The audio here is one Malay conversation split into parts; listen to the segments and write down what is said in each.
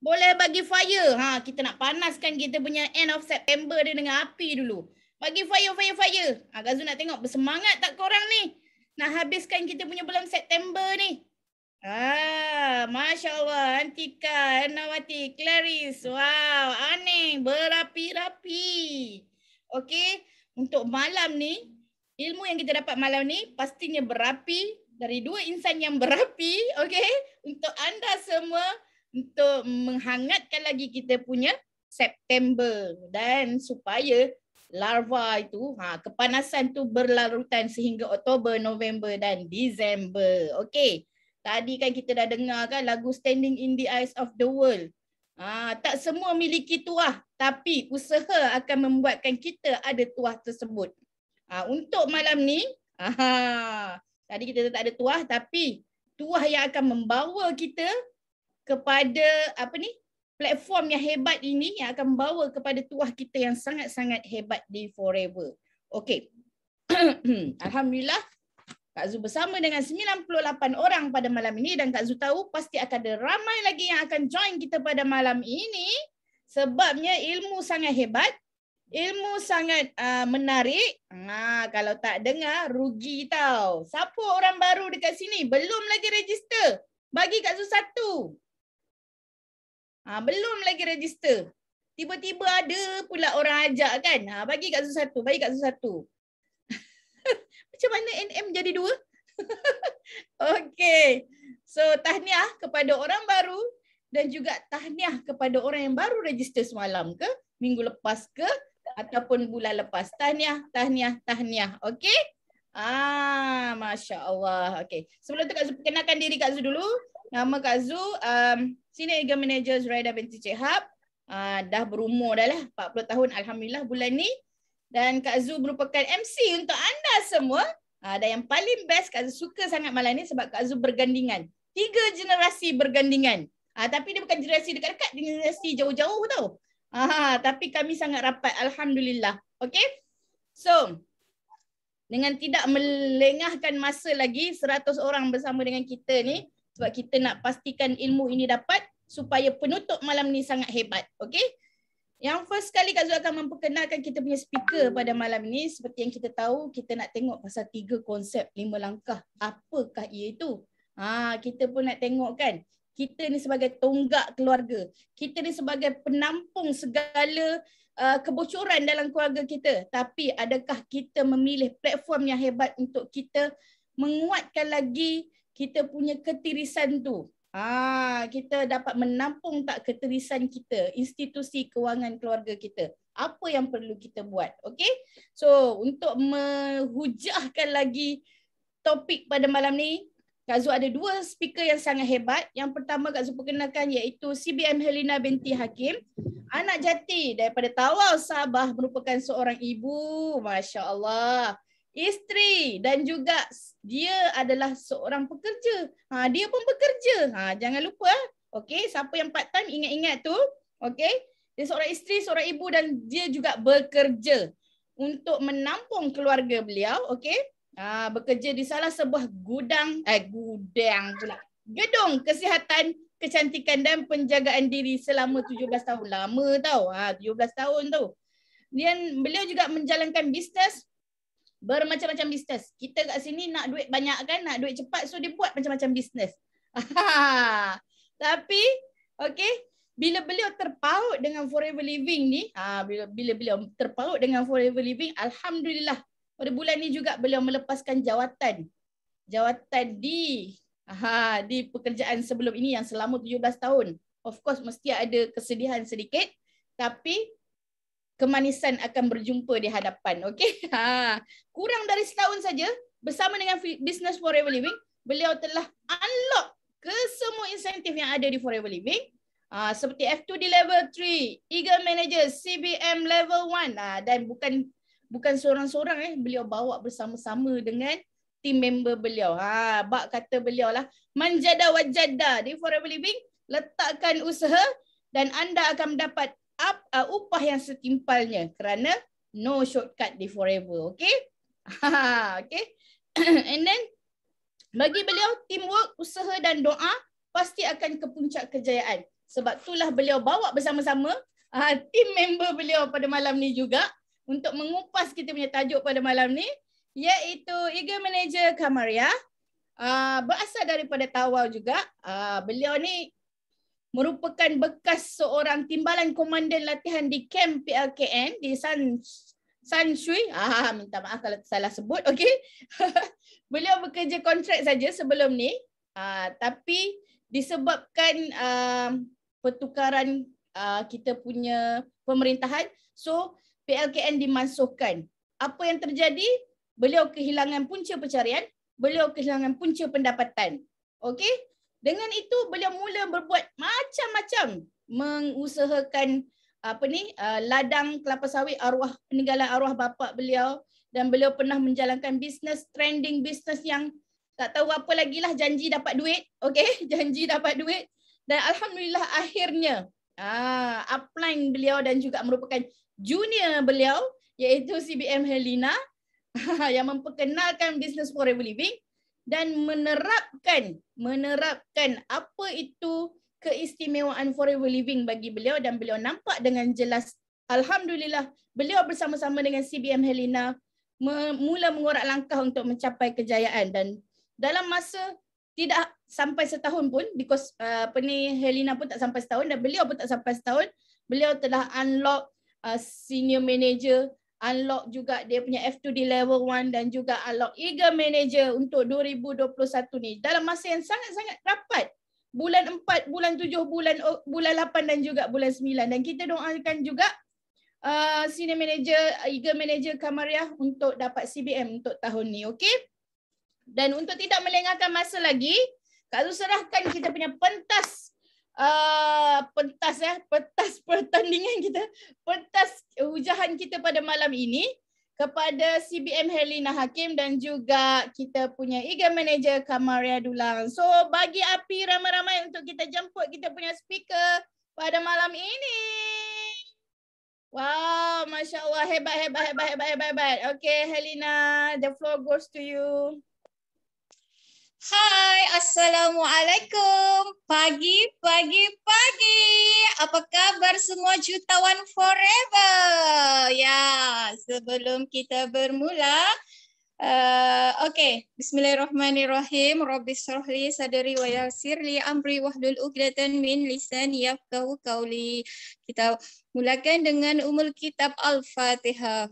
boleh bagi fire. Ha, kita nak panaskan kita punya end of September dia dengan api dulu. Bagi fire, fire, fire. Ha, Gazu nak tengok bersemangat tak korang ni? Nak habiskan kita punya bulan September ni. Ah, ha, Masya Allah, Antika, Ernawati, Clarice. Wow, aneh. Berapi-rapi. Okey, untuk malam ni, ilmu yang kita dapat malam ni pastinya berapi dari dua insan yang berapi. Okey, untuk anda semua untuk menghangatkan lagi kita punya September dan supaya larva itu ha kepanasan tu berlarutan sehingga Oktober, November dan Disember. Okey. Tadi kan kita dah dengar kan lagu Standing in the Eyes of the World. Ha, tak semua miliki tuah tapi usaha akan membuatkan kita ada tuah tersebut. Ha, untuk malam ni, ha, tadi kita tak ada tuah tapi tuah yang akan membawa kita kepada apa ni platform yang hebat ini yang akan bawa kepada tuah kita yang sangat-sangat hebat di forever. Okey. Alhamdulillah Kak Zu bersama dengan 98 orang pada malam ini dan Kak Zu tahu pasti akan ada ramai lagi yang akan join kita pada malam ini sebabnya ilmu sangat hebat, ilmu sangat uh, menarik. Ha kalau tak dengar rugi tau. Siapa orang baru dekat sini belum lagi register? Bagi Kak Zu satu. Ha, belum lagi register. Tiba-tiba ada pula orang ajak kan. Ha, bagi kat Zul satu. Bagi kat Zul satu. Macam mana NM jadi dua? okay. So tahniah kepada orang baru. Dan juga tahniah kepada orang yang baru register semalam ke. Minggu lepas ke. Ataupun bulan lepas. Tahniah, tahniah, tahniah. Okay. Ah, Masya Allah. Okay. Sebelum tu Kak Zul perkenalkan diri Kak Zul dulu. Nama Kak Zu, um, Senior Agent Manager Zuraida binti Cihab. Uh, ah, dah berumur dah lah, 40 tahun Alhamdulillah bulan ni. Dan Kak Zu merupakan MC untuk anda semua. Uh, dan yang paling best Kak Zu suka sangat malam ni sebab Kak Zu bergandingan. Tiga generasi bergandingan. Uh, tapi dia bukan generasi dekat-dekat, dia generasi jauh-jauh tau. Uh, tapi kami sangat rapat Alhamdulillah. Okay? So, dengan tidak melengahkan masa lagi, 100 orang bersama dengan kita ni, sebab kita nak pastikan ilmu ini dapat supaya penutup malam ni sangat hebat. okay? Yang first sekali Kak Zul akan memperkenalkan kita punya speaker pada malam ini. Seperti yang kita tahu, kita nak tengok pasal tiga konsep lima langkah. Apakah ia itu? Ha, kita pun nak tengok kan. Kita ni sebagai tonggak keluarga. Kita ni sebagai penampung segala uh, kebocoran dalam keluarga kita. Tapi adakah kita memilih platform yang hebat untuk kita menguatkan lagi kita punya ketirisan tu. Ha, kita dapat menampung tak ketirisan kita, institusi kewangan keluarga kita. Apa yang perlu kita buat? Okay? So, untuk menghujahkan lagi topik pada malam ni, Kak Zu ada dua speaker yang sangat hebat. Yang pertama Kak Zu perkenalkan iaitu CBM Helena binti Hakim. Anak jati daripada Tawau Sabah merupakan seorang ibu. Masya Allah isteri dan juga dia adalah seorang pekerja. Ha, dia pun bekerja. Ha, jangan lupa. Eh. Okay, siapa yang part time ingat-ingat tu. Okay, dia seorang isteri, seorang ibu dan dia juga bekerja untuk menampung keluarga beliau. Okay, ha, bekerja di salah sebuah gudang, eh gudang pula. Gedung kesihatan, kecantikan dan penjagaan diri selama 17 tahun. Lama tau, ha, 17 tahun tu. Dan beliau juga menjalankan bisnes bermacam-macam bisnes. Kita kat sini nak duit banyak kan, nak duit cepat so dia buat macam-macam bisnes. Tapi okey, bila beliau terpaut dengan Forever Living ni, ha, bila, bila beliau terpaut dengan Forever Living, Alhamdulillah pada bulan ni juga beliau melepaskan jawatan. Jawatan di ha, di pekerjaan sebelum ini yang selama 17 tahun. Of course mesti ada kesedihan sedikit. Tapi kemanisan akan berjumpa di hadapan. okay? Ha. Kurang dari setahun saja bersama dengan Business Forever Living, beliau telah unlock ke semua insentif yang ada di Forever Living. Ha, seperti F2D Level 3, Eagle Manager, CBM Level 1 ha, dan bukan bukan seorang-seorang eh, beliau bawa bersama-sama dengan tim member beliau. Ha, bak kata beliau lah, manjada wajada di Forever Living, letakkan usaha dan anda akan mendapat up uh, upah yang setimpalnya kerana no shortcut di forever okay? Okay. and then bagi beliau teamwork usaha dan doa pasti akan ke puncak kejayaan sebab itulah beliau bawa bersama-sama uh, team member beliau pada malam ni juga untuk mengupas kita punya tajuk pada malam ni iaitu eager manager Kamaria uh, berasal daripada Tawau juga uh, beliau ni merupakan bekas seorang timbalan komandan latihan di kamp PLKN di San San Shui. Ah, minta maaf kalau salah sebut. Okey. Beliau bekerja kontrak saja sebelum ni. Ah, tapi disebabkan ah, pertukaran ah, kita punya pemerintahan, so PLKN dimasukkan. Apa yang terjadi? Beliau kehilangan punca pencarian, beliau kehilangan punca pendapatan. Okey? Dengan itu beliau mula berbuat macam-macam mengusahakan apa ni uh, ladang kelapa sawit arwah peninggalan arwah bapa beliau dan beliau pernah menjalankan bisnes trending bisnes yang tak tahu apa lagi lah janji dapat duit okey janji dapat duit dan alhamdulillah akhirnya ah upline beliau dan juga merupakan junior beliau iaitu CBM Helena yang memperkenalkan bisnes for living dan menerapkan menerapkan apa itu keistimewaan forever living bagi beliau dan beliau nampak dengan jelas alhamdulillah beliau bersama-sama dengan CBM Helena mula mengorak langkah untuk mencapai kejayaan dan dalam masa tidak sampai setahun pun because uh, apa peni Helena pun tak sampai setahun dan beliau pun tak sampai setahun beliau telah unlock uh, senior manager unlock juga dia punya F2D level 1 dan juga unlock Eager Manager untuk 2021 ni dalam masa yang sangat-sangat rapat. Bulan 4, bulan 7, bulan oh, bulan 8 dan juga bulan 9 dan kita doakan juga uh, Senior Manager, Eager uh, Manager Kamariah untuk dapat CBM untuk tahun ni, okay Dan untuk tidak melengahkan masa lagi, Kak Zul serahkan kita punya pentas Ah, pentas ya, pentas pertandingan kita, pentas hujahan kita pada malam ini kepada CBM Herlina Hakim dan juga kita punya Iga Manager Kamaria Dulang. So bagi api ramai-ramai untuk kita jemput kita punya speaker pada malam ini. Wow, Masya Allah. Hebat, hebat, hebat, hebat, hebat, hebat. Okay, Helena, the floor goes to you. Hai, Assalamualaikum. Pagi, pagi, pagi. Apa khabar semua jutawan forever? Ya, sebelum kita bermula. Uh, eh, okay, bismillahirrahmanirrahim. Rabbi surahli sadari wa yasirli amri wahdul uqdatan min lisan yafkahu kauli. Kita mulakan dengan umul kitab Al-Fatihah.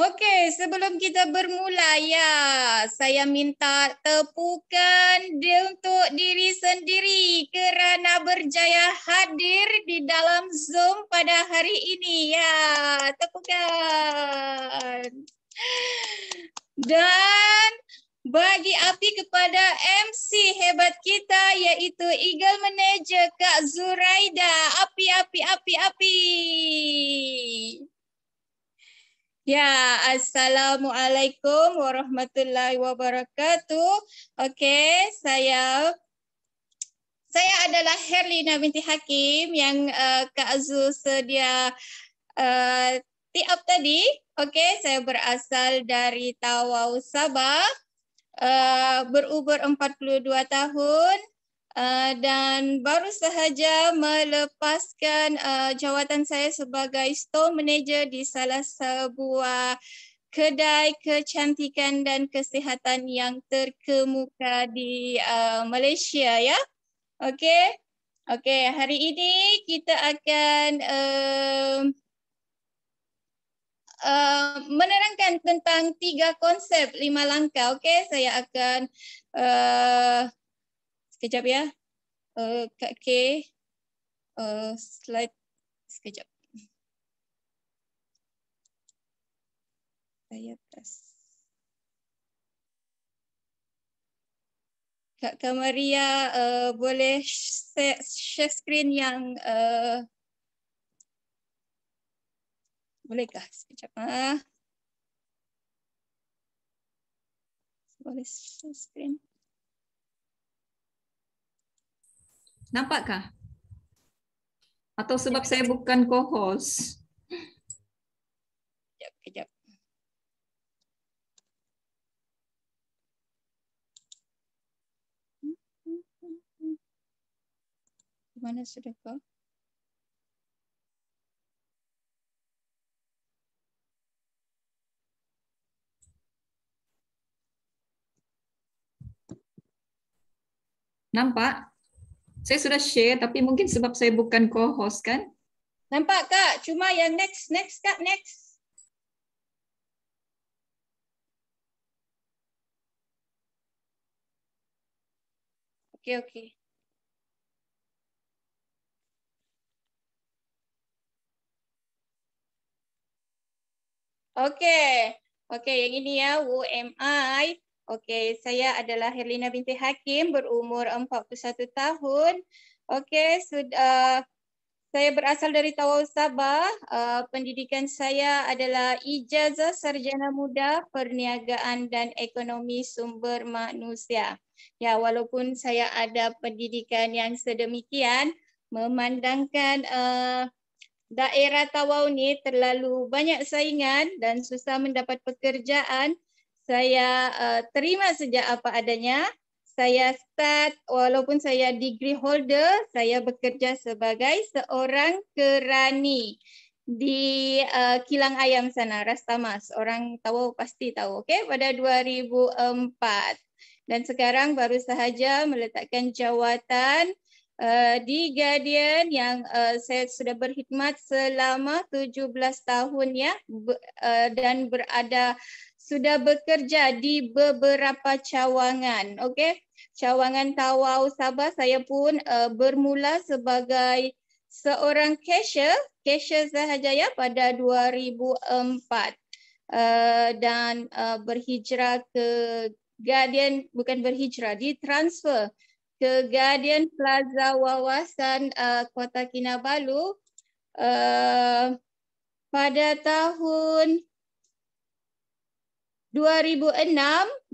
Okey, sebelum kita bermula ya, saya minta tepukan dia untuk diri sendiri kerana berjaya hadir di dalam Zoom pada hari ini ya. Tepukan. Dan bagi api kepada MC hebat kita yaitu Eagle Manager Kak Zuraida. Api, api, api, api. api. Ya, assalamualaikum warahmatullahi wabarakatuh. Okey, saya saya adalah Herlina binti Hakim yang uh, Kak Azul sedia uh, eh, tee up tadi. Okey, saya berasal dari Tawau Sabah. Uh, berumur 42 tahun, Eh, dan baru sahaja melepaskan uh, jawatan saya sebagai store manager di salah sebuah kedai kecantikan dan kesihatan yang terkemuka di uh, Malaysia ya. Okey. Okey, hari ini kita akan uh, Uh, menerangkan tentang tiga konsep lima langkah. Okey, saya akan uh, Sekejap ya. Uh, Kak K. Uh, slide. Sekejap. Saya press. Kak Kamaria uh, boleh share screen yang uh, bolehkah sekejap ah. boleh share screen Nampakkah? Atau sebab saya bukan co-host? Sekejap, sekejap. mana sudah ke? Nampak? saya sudah share tapi mungkin sebab saya bukan co-host kan. Nampak Kak, cuma yang next next Kak next. Okey okey. Okey. Okey, yang ini ya, WMI. Okey, saya adalah Herlina binti Hakim berumur 41 tahun. Okey, sudah uh, saya berasal dari Tawau Sabah. Uh, pendidikan saya adalah ijazah sarjana muda perniagaan dan ekonomi sumber manusia. Ya, walaupun saya ada pendidikan yang sedemikian, memandangkan uh, daerah Tawau ni terlalu banyak saingan dan susah mendapat pekerjaan, saya uh, terima sejak apa adanya. Saya start walaupun saya degree holder, saya bekerja sebagai seorang kerani di uh, kilang ayam sana, Rastamas. Orang tahu pasti tahu, okay? Pada 2004. Dan sekarang baru sahaja meletakkan jawatan uh, di Guardian yang uh, saya sudah berkhidmat selama 17 tahun ya uh, dan berada uh, sudah bekerja di beberapa cawangan. Okey. Cawangan Tawau Sabah saya pun uh, bermula sebagai seorang cashier, cashier sahajaya pada 2004 uh, eh, dan uh, berhijrah ke Guardian bukan berhijrah di transfer ke Guardian Plaza Wawasan uh, Kota Kinabalu uh, pada tahun 2000 2006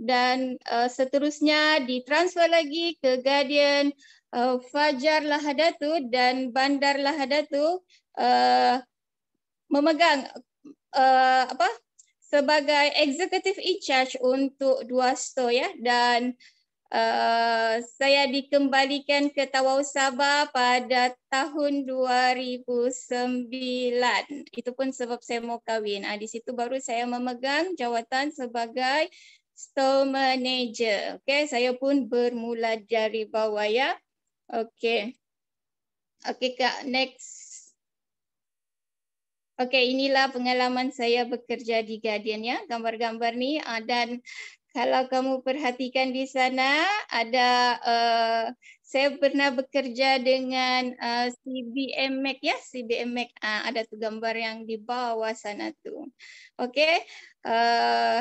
dan uh, seterusnya ditransfer lagi ke Guardian uh, Fajar Lahadatu dan Bandar Lahadatu uh, memegang uh, apa sebagai executive in charge untuk dua store ya dan Eh, saya dikembalikan ke Tawau Sabah pada tahun 2009. Itu pun sebab saya mau kahwin. Ha, di situ baru saya memegang jawatan sebagai store manager. Okay, saya pun bermula dari bawah ya. Okay. Okay Kak, next. Okay, inilah pengalaman saya bekerja di Guardian ya. Gambar-gambar ni ah, dan kalau kamu perhatikan di sana ada uh, saya pernah bekerja dengan uh, eh, CBM Mac ya CBM Mac uh, ada tu gambar yang di bawah sana tu. Okey. Uh, eh,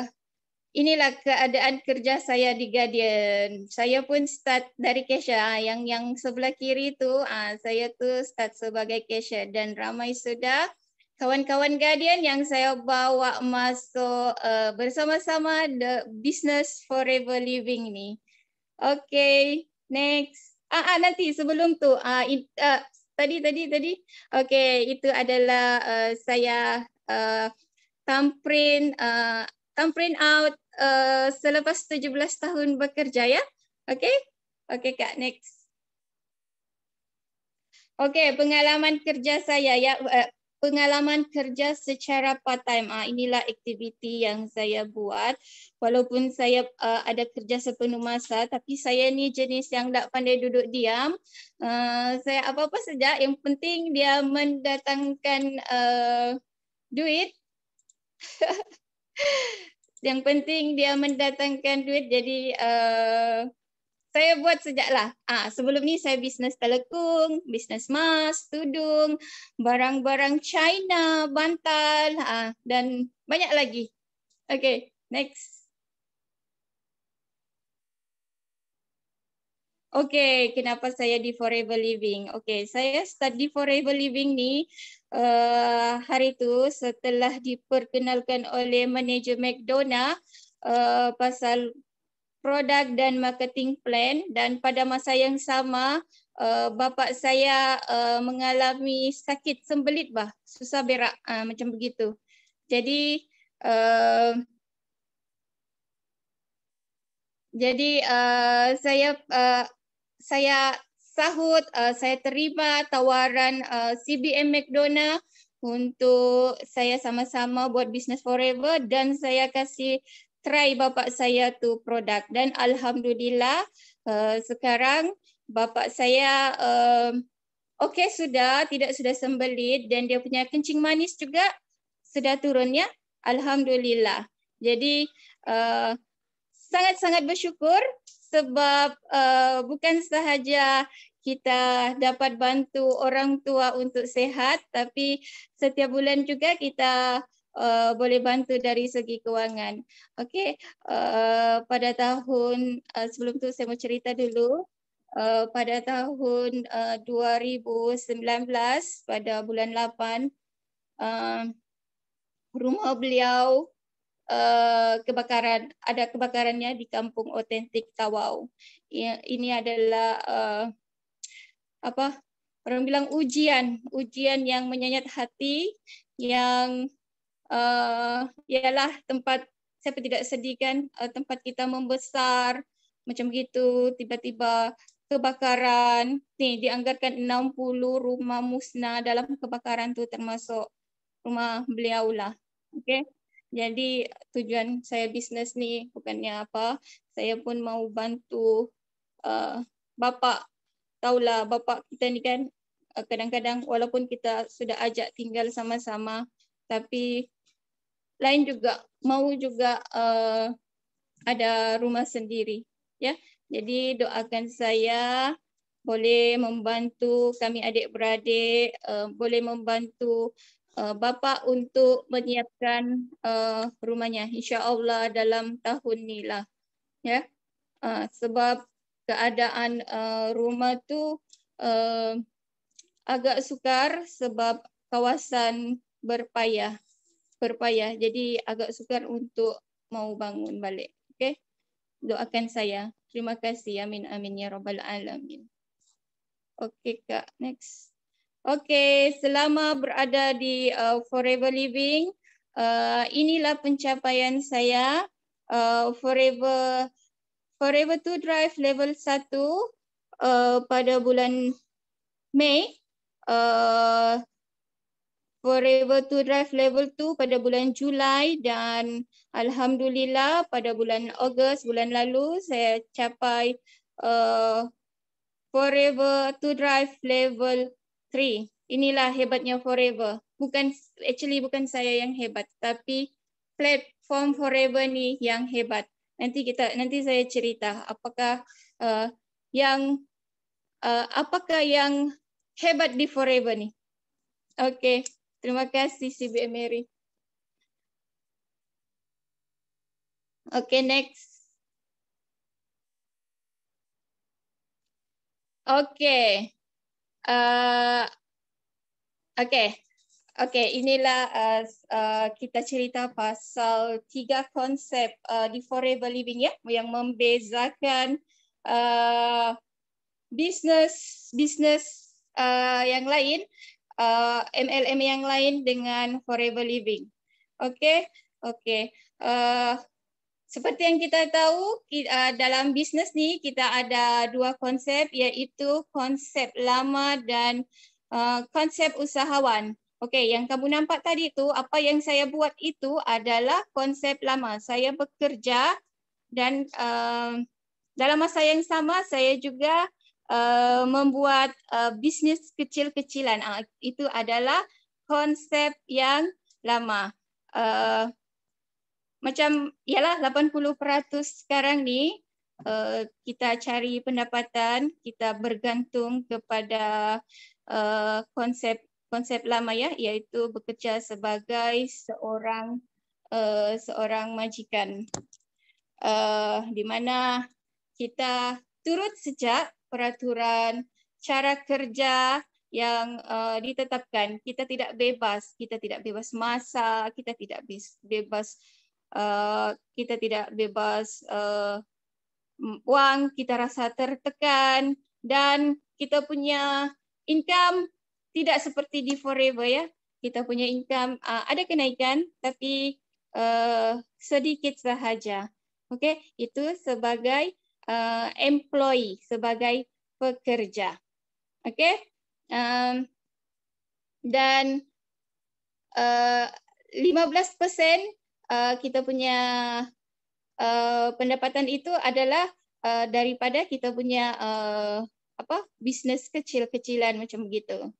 inilah keadaan kerja saya di Guardian. Saya pun start dari cashier ah, yang yang sebelah kiri tu ah, saya tu start sebagai cashier dan ramai sudah kawan-kawan Guardian yang saya bawa masuk uh, bersama-sama the business forever living ni. Okay, next. Ah, ah nanti sebelum tu ah, in, ah tadi tadi tadi. Okay, itu adalah uh, saya uh, eh, tamprint uh, tamprin out uh, selepas 17 tahun bekerja ya. Okay, okay kak next. Okey, pengalaman kerja saya ya pengalaman kerja secara part time. Ah, inilah aktiviti yang saya buat. Walaupun saya uh, ada kerja sepenuh masa, tapi saya ni jenis yang tak pandai duduk diam. Uh, saya apa-apa saja, yang penting dia mendatangkan uh, duit. yang penting dia mendatangkan duit, jadi uh, saya buat sejaklah. Ah, sebelum ni saya bisnes telekung, bisnes mas tudung, barang-barang China, bantal ah, dan banyak lagi. Okay, next. Okay, kenapa saya di Forever Living? Okay, saya start di Forever Living ni uh, hari tu setelah diperkenalkan oleh manager McDonald uh, pasal Produk dan marketing plan dan pada masa yang sama uh, eh, bapa saya uh, mengalami sakit sembelit bah susah berak uh, macam begitu jadi uh, jadi uh, saya uh, saya sahut uh, saya terima tawaran uh, CBM McDonald untuk saya sama-sama buat bisnes forever dan saya kasih try bapa saya tu produk dan alhamdulillah uh, sekarang bapa saya uh, okey sudah tidak sudah sembelit dan dia punya kencing manis juga sudah turun ya alhamdulillah jadi eh, sangat-sangat uh, bersyukur sebab uh, bukan sahaja kita dapat bantu orang tua untuk sehat tapi setiap bulan juga kita uh, boleh bantu dari segi kewangan. Okey, uh, pada tahun uh, sebelum tu saya mau cerita dulu. Uh, pada tahun uh, 2019 pada bulan 8 uh, rumah beliau Uh, kebakaran ada kebakarannya di kampung otentik Tawau. Ini adalah uh, apa orang bilang ujian, ujian yang menyayat hati, yang uh, ialah tempat siapa tidak sedih kan uh, tempat kita membesar macam gitu tiba-tiba kebakaran ni dianggarkan 60 rumah musnah dalam kebakaran tu termasuk rumah beliau lah okey jadi tujuan saya bisnes ni bukannya apa saya pun mau bantu uh, bapak tahulah bapak kita ni kan kadang-kadang walaupun kita sudah ajak tinggal sama-sama tapi lain juga mau juga uh, ada rumah sendiri ya jadi doakan saya boleh membantu kami adik-beradik uh, boleh membantu uh, eh, bapa untuk menyiapkan uh, rumahnya insyaallah dalam tahun ni lah ya uh, sebab keadaan uh, rumah tu uh, agak sukar sebab kawasan berpayah berpayah. Jadi agak sukar untuk mau bangun balik. Okay? Doakan saya. Terima kasih. Amin. Amin. Ya Rabbal Alamin. Okay, Kak. Next. Okay. Selama berada di uh, Forever Living, uh, inilah pencapaian saya. Uh, forever Forever to Drive Level 1 uh, pada bulan Mei. Uh, Forever to Drive Level 2 pada bulan Julai dan Alhamdulillah pada bulan Ogos bulan lalu saya capai uh, Forever to Drive Level 3. Inilah hebatnya Forever. Bukan actually bukan saya yang hebat tapi platform Forever ni yang hebat. Nanti kita nanti saya cerita apakah uh, yang uh, apakah yang hebat di Forever ni. Okay. Terima kasih Sibi Mary. Okay, next. Okay. Uh, okay. Okay, inilah uh, uh, kita cerita pasal tiga konsep uh, di Forever Living ya, yang membezakan uh, bisnes bisnes uh, yang lain uh, MLM yang lain dengan Forever Living. Okey, okey. Uh, seperti yang kita tahu kita, uh, dalam bisnes ni kita ada dua konsep iaitu konsep lama dan uh, konsep usahawan. Okey, yang kamu nampak tadi itu apa yang saya buat itu adalah konsep lama. Saya bekerja dan uh, dalam masa yang sama saya juga uh, Uh, membuat uh, bisnis kecil-kecilan uh, itu adalah konsep yang lama. Uh, macam ialah 80% sekarang ni uh, kita cari pendapatan, kita bergantung kepada konsep-konsep uh, lama ya iaitu bekerja sebagai seorang uh, seorang majikan. Uh, di mana kita turut sejak peraturan, cara kerja yang uh, ditetapkan. Kita tidak bebas, kita tidak bebas masa, eh, kita tidak bebas uh, kita tidak bebas uh, wang, kita rasa tertekan dan kita punya income tidak seperti di forever ya. Kita punya income uh, ada kenaikan tapi uh, sedikit sahaja. Okey, itu sebagai uh, employee sebagai pekerja. okey. Um, dan uh, 15% uh, kita punya uh, pendapatan itu adalah uh, daripada kita punya uh, apa bisnes kecil-kecilan macam begitu.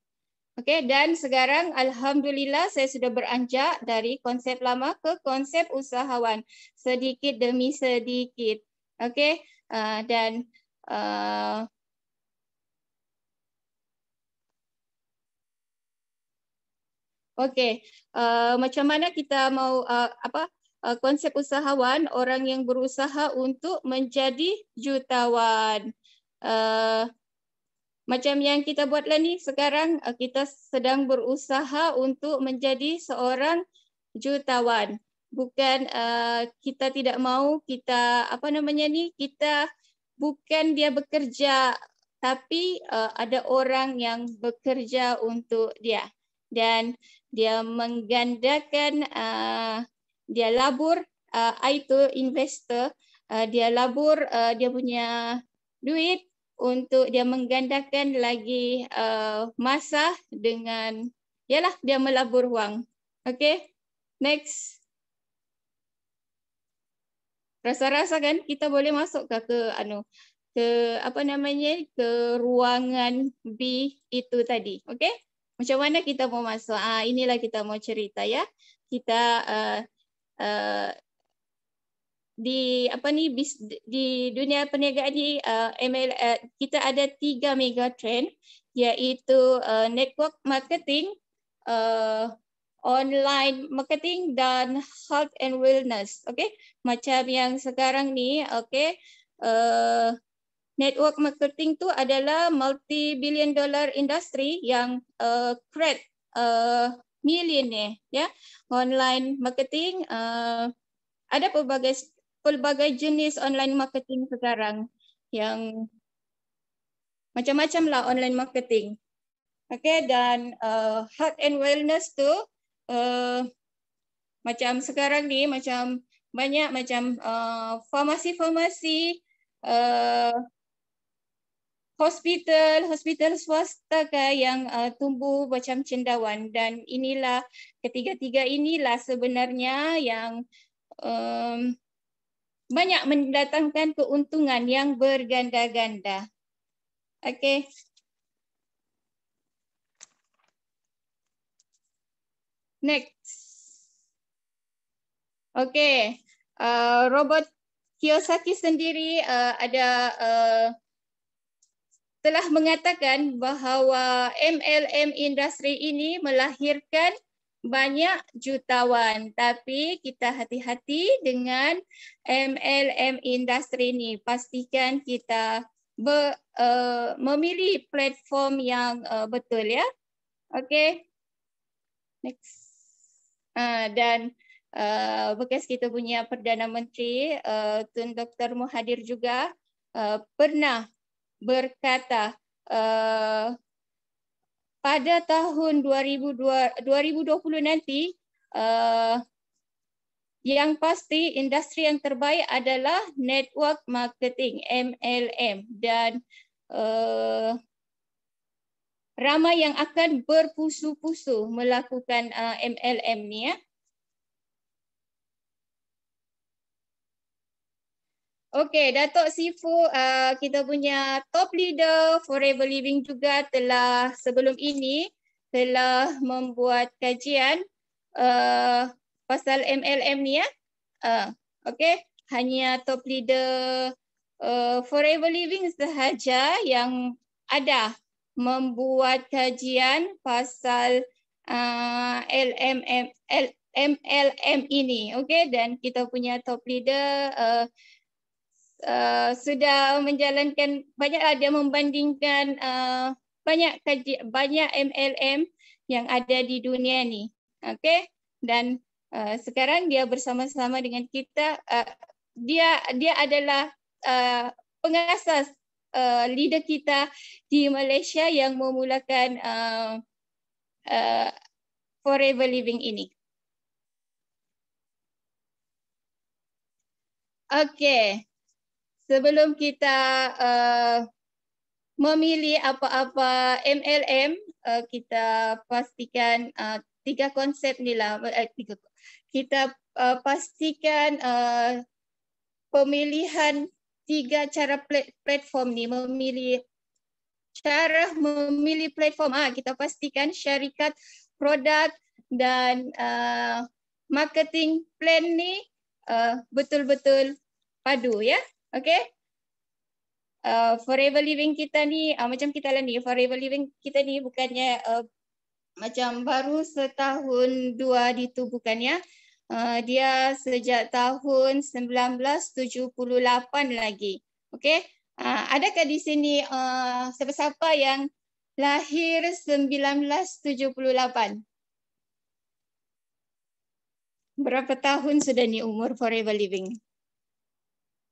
Okey dan sekarang alhamdulillah saya sudah beranjak dari konsep lama ke konsep usahawan sedikit demi sedikit. Okey uh, dan uh, Okey, uh, macam mana kita mau uh, apa uh, konsep usahawan orang yang berusaha untuk menjadi jutawan. Uh, macam yang kita buatlah ni sekarang uh, kita sedang berusaha untuk menjadi seorang jutawan bukan uh, kita tidak mau kita apa namanya ni kita bukan dia bekerja tapi uh, ada orang yang bekerja untuk dia dan dia menggandakan uh, dia labur uh, itu investor uh, dia labur uh, dia punya duit untuk dia menggandakan lagi uh, masa dengan yalah dia melabur wang okey next rasa-rasa kan kita boleh masuk ke ke anu ke apa namanya ke ruangan B itu tadi. Okey? Macam mana kita mau masuk? Ah inilah kita mau cerita ya. Kita uh, uh, di apa ni bis, di dunia perniagaan di uh, eh, ML uh, kita ada tiga mega trend iaitu uh, network marketing uh, online marketing dan health and wellness. Okay, macam yang sekarang ni, okay, uh, eh, network marketing tu adalah multi billion dollar industry yang uh, create uh, eh, millionaire, ya. Yeah? Online marketing uh, ada pelbagai pelbagai jenis online marketing sekarang yang macam-macam lah online marketing. Okay, dan uh, health and wellness tu Eh, macam sekarang ni macam banyak macam uh, farmasi-farmasi uh, hospital hospital swasta ke yang uh, tumbuh macam cendawan dan inilah ketiga-tiga inilah sebenarnya yang um, banyak mendatangkan keuntungan yang berganda-ganda. Okey. Next. Okay. Uh, robot Kiyosaki sendiri uh, ada uh, telah mengatakan bahawa MLM industri ini melahirkan banyak jutawan tapi kita hati-hati dengan MLM industri ini. Pastikan kita ber, uh, memilih platform yang uh, betul ya. Okay. Next. Eh, dan uh, bekas kita punya Perdana Menteri uh, Tun Dr. Muhadir juga uh, pernah berkata uh, pada tahun 2002, 2020 nanti uh, yang pasti industri yang terbaik adalah network marketing MLM dan uh, ramai yang akan berpusu-pusu melakukan uh, MLM ni ya. Okey, Datuk Sifu uh, kita punya top leader Forever Living juga telah sebelum ini telah membuat kajian uh, pasal MLM ni ya. Uh, Okey, hanya top leader uh, Forever Living sahaja yang ada membuat kajian pasal uh, eh, MLM ini. Okay? Dan kita punya top leader uh, Uh, sudah menjalankan banyak ada membandingkan uh, banyak kaji, banyak MLM yang ada di dunia ni okay? dan uh, sekarang dia bersama-sama dengan kita uh, dia dia adalah uh, pengasas Uh, leader kita di Malaysia yang memulakan uh, uh, Forever Living ini. Okay, sebelum kita uh, memilih apa-apa MLM, uh, kita pastikan uh, tiga konsep ni lah. Eh, kita uh, pastikan uh, pemilihan tiga cara platform ni memilih cara memilih platform ah kita pastikan syarikat produk dan uh, marketing plan ni uh, betul-betul uh, padu ya okey uh, forever living kita ni uh, macam kita lah ni forever living kita ni bukannya uh, macam baru setahun dua ditubuhkan ya Eh, dia sejak tahun 1978 lagi. Okey. Uh, adakah di sini uh, siapa-siapa yang lahir 1978? Berapa tahun sudah ni umur forever living?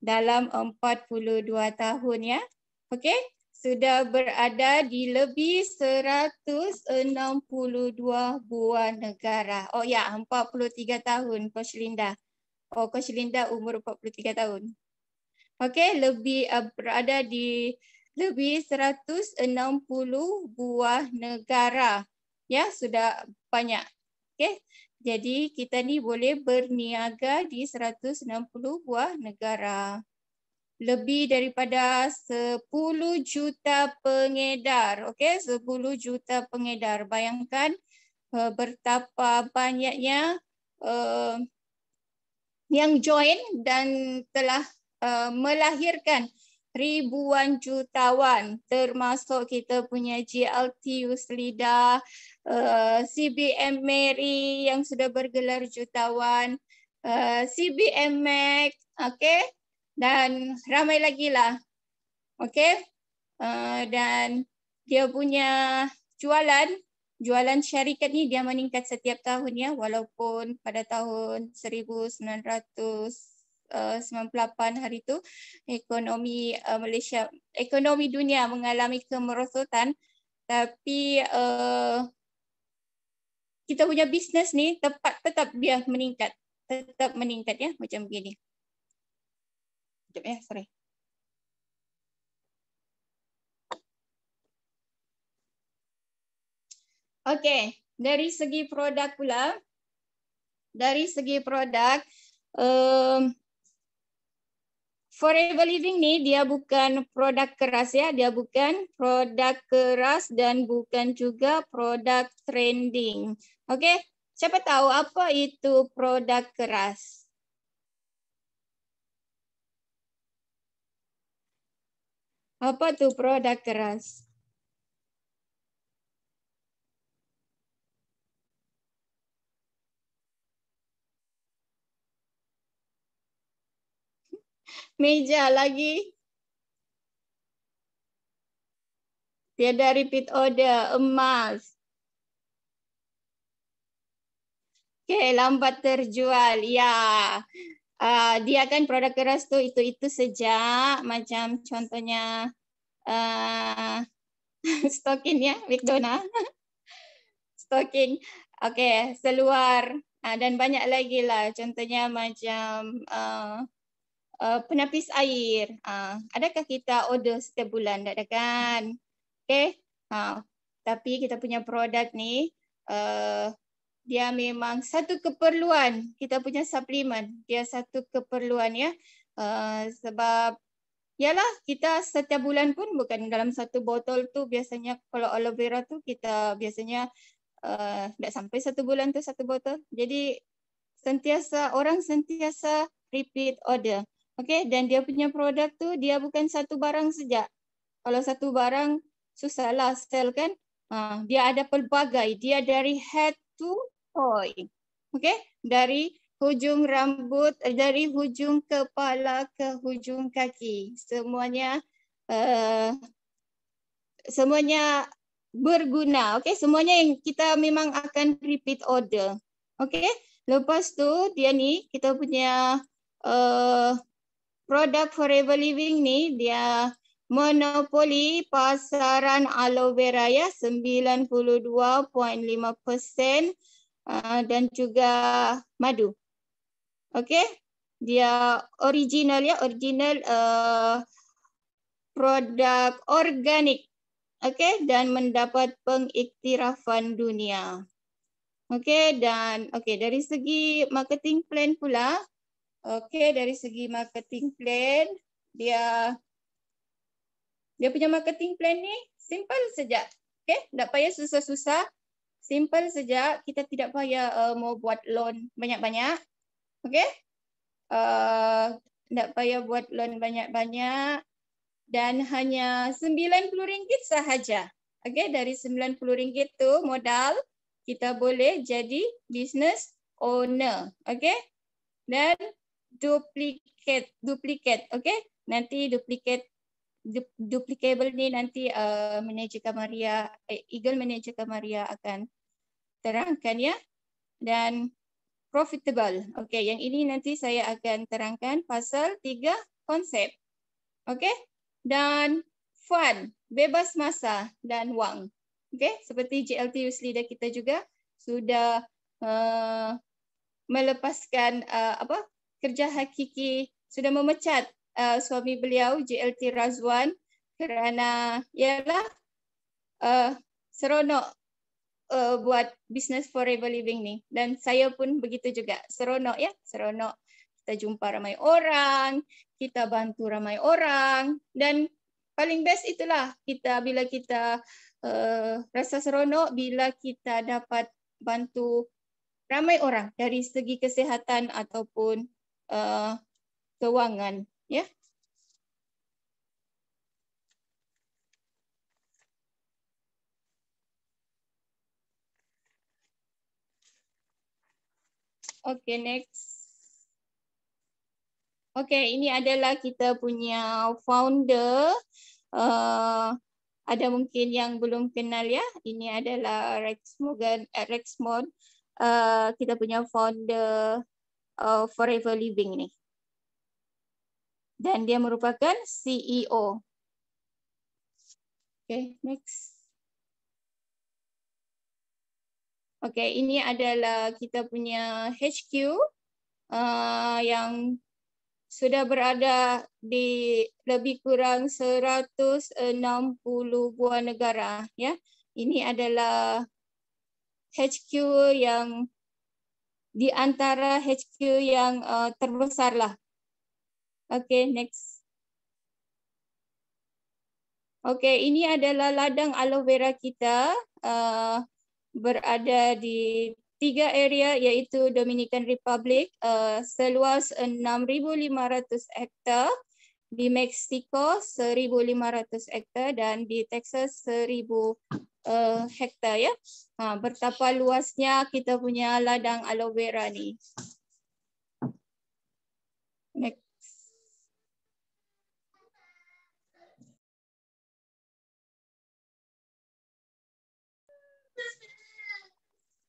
Dalam 42 tahun ya. Okey sudah berada di lebih 162 buah negara. Oh ya, 43 tahun Coach Linda. Oh Coach Linda umur 43 tahun. Okey, lebih uh, berada di lebih 160 buah negara. Ya, sudah banyak. Okey. Jadi kita ni boleh berniaga di 160 buah negara lebih daripada 10 juta pengedar. Okey, 10 juta pengedar. Bayangkan uh, eh, betapa banyaknya uh, yang join dan telah uh, melahirkan ribuan jutawan termasuk kita punya GLT Uslida, uh, CBM Mary yang sudah bergelar jutawan, uh, CBM Mac, okey dan ramai lagi lah. Okay. Uh, eh, dan dia punya jualan, jualan syarikat ni dia meningkat setiap tahunnya walaupun pada tahun 1998 hari tu ekonomi uh, Malaysia, ekonomi dunia mengalami kemerosotan tapi uh, kita punya bisnes ni tetap tetap dia meningkat, tetap meningkat ya macam begini. Jom ya, sorry. Okay, dari segi produk pula, dari segi produk, um, Forever Living ni dia bukan produk keras ya, dia bukan produk keras dan bukan juga produk trending. Okey, siapa tahu apa itu produk keras? Apa tuh produk keras? Meja lagi. Tiada repeat order, emas. Okay, lambat terjual. Ya, yeah uh, dia akan produk keras tu itu itu sejak macam contohnya uh, stocking ya McDonald stocking okay seluar uh, dan banyak lagi lah contohnya macam uh, uh, penapis air uh, adakah kita order setiap bulan tak ada kan okay uh, tapi kita punya produk ni uh, dia memang satu keperluan kita punya suplemen dia satu keperluan ya uh, sebab ialah kita setiap bulan pun bukan dalam satu botol tu biasanya kalau aloe vera tu kita biasanya tidak eh, uh, sampai satu bulan tu satu botol jadi sentiasa orang sentiasa repeat order okey dan dia punya produk tu dia bukan satu barang saja kalau satu barang susahlah sell kan uh, dia ada pelbagai dia dari head to koi. Okey, dari hujung rambut eh, dari hujung kepala ke hujung kaki. Semuanya uh, semuanya berguna. Okey, semuanya yang kita memang akan repeat order. Okey. Lepas tu dia ni kita punya uh, eh, product forever living ni dia monopoli pasaran aloe vera ya 92.5% Ah, dan juga madu. Okey. Dia original ya, original uh, produk organik. Okey dan mendapat pengiktirafan dunia. Okey dan okey dari segi marketing plan pula. Okey dari segi marketing plan dia dia punya marketing plan ni simple saja. Okey, tak payah susah-susah simple saja kita tidak payah uh, mau buat loan banyak-banyak. Okey? Uh, tidak payah buat loan banyak-banyak dan hanya RM90 sahaja. Okey, dari RM90 tu modal kita boleh jadi business owner. Okey? Dan duplicate duplicate, okey? Nanti duplicate du, duplicable ni nanti uh, manager Kamaria eh, Eagle manager Kamaria akan terangkan ya dan profitable. Okey, yang ini nanti saya akan terangkan pasal tiga konsep. Okey? Dan fun, bebas masa dan wang. Okey, seperti JLT Yusli dan kita juga sudah uh, melepaskan uh, apa? kerja hakiki, sudah memecat uh, suami beliau JLT Razwan kerana ialah uh, seronok uh, buat business forever living ni dan saya pun begitu juga seronok ya seronok kita jumpa ramai orang kita bantu ramai orang dan paling best itulah kita bila kita uh, rasa seronok bila kita dapat bantu ramai orang dari segi kesehatan ataupun uh, kewangan ya yeah? Okay, next. Okay, ini adalah kita punya founder. Uh, ada mungkin yang belum kenal ya. Ini adalah Rex Morgan, uh, Rex Mod. Uh, kita punya founder uh, Forever Living ni. Dan dia merupakan CEO. Okay, next. Okay, ini adalah kita punya HQ uh, yang sudah berada di lebih kurang 160 buah negara. Ya, ini adalah HQ yang di antara HQ yang uh, terbesar lah. Okay, next. Okay, ini adalah ladang aloe vera kita. Uh, berada di tiga area iaitu Dominican Republic uh, seluas 6,500 hektar di Mexico 1,500 hektar dan di Texas 1,000 uh, eh, hektar ya. Ha, bertapa luasnya kita punya ladang aloe vera ni. Next.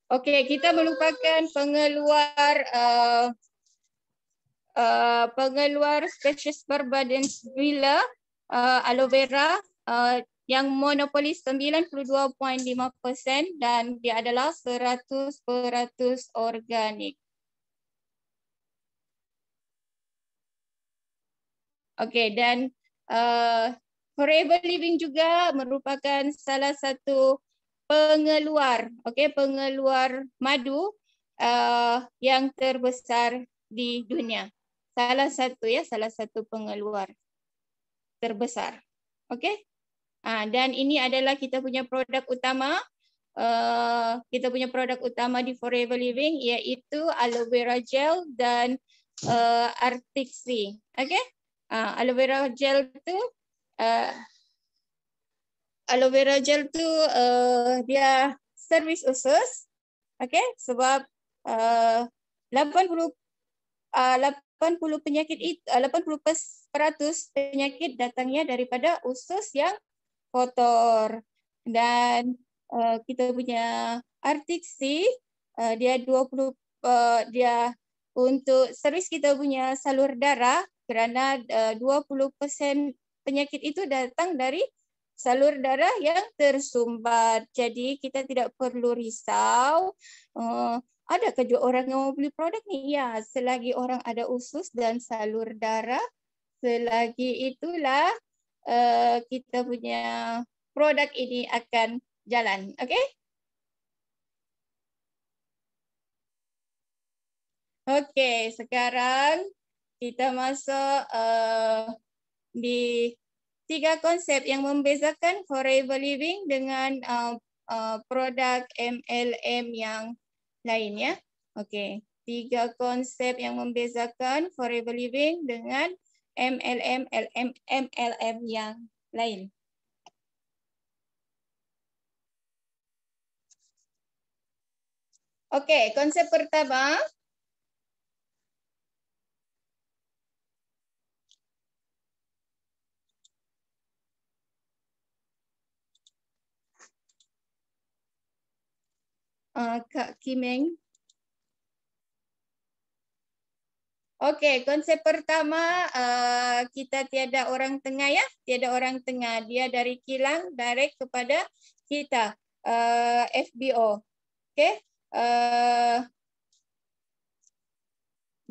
Okey, kita melupakan pengeluar uh, uh, pengeluar spesies berbadan villa uh, aloe vera uh, yang monopoli 92.5% dan dia adalah 100% organik. Okey, dan uh, Forever Living juga merupakan salah satu pengeluar okey pengeluar madu uh, yang terbesar di dunia salah satu ya salah satu pengeluar terbesar okey uh, ha, dan ini adalah kita punya produk utama uh, kita punya produk utama di forever living iaitu aloe vera gel dan uh, eh, arctic sea okey uh, ha, aloe vera gel tu uh, aloe vera gel tu uh, dia servis usus. Okay, sebab uh, 80, uh, 80 penyakit itu, uh, 80% penyakit datangnya daripada usus yang kotor. Dan uh, kita punya artik C, uh, eh, dia 20, uh, dia untuk servis kita punya salur darah kerana uh, 20% penyakit itu datang dari salur darah yang tersumbat. Jadi kita tidak perlu risau. Eh, ada ke orang yang mau beli produk ni? Ya, selagi orang ada usus dan salur darah, selagi itulah eh, kita punya produk ini akan jalan. Okay? Okay, sekarang kita masuk uh, di tiga konsep yang membezakan forever living dengan uh, uh, produk MLM yang lain ya. Okey, tiga konsep yang membezakan forever living dengan MLM LM, MLM yang lain. Okey, konsep pertama Uh, Kak Kimeng. Okey, konsep pertama uh, kita tiada orang tengah ya, tiada orang tengah. Dia dari kilang direct kepada kita uh, FBO. Okey, uh,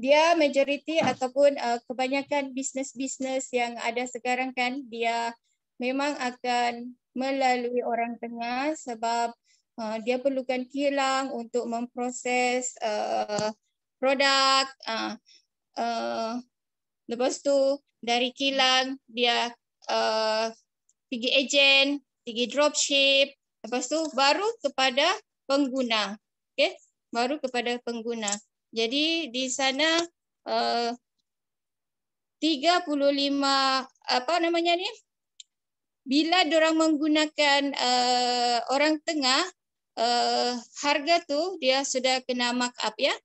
dia majoriti ataupun uh, kebanyakan bisnes-bisnes yang ada sekarang kan dia memang akan melalui orang tengah sebab Ah, dia perlukan kilang untuk memproses uh, produk. Uh, uh, lepas tu dari kilang dia uh, pergi ejen, pergi dropship. Lepas tu baru kepada pengguna. Okay? Baru kepada pengguna. Jadi di sana uh, 35 apa namanya ni? Bila orang menggunakan uh, orang tengah uh, harga tu dia sudah kena mark up ya.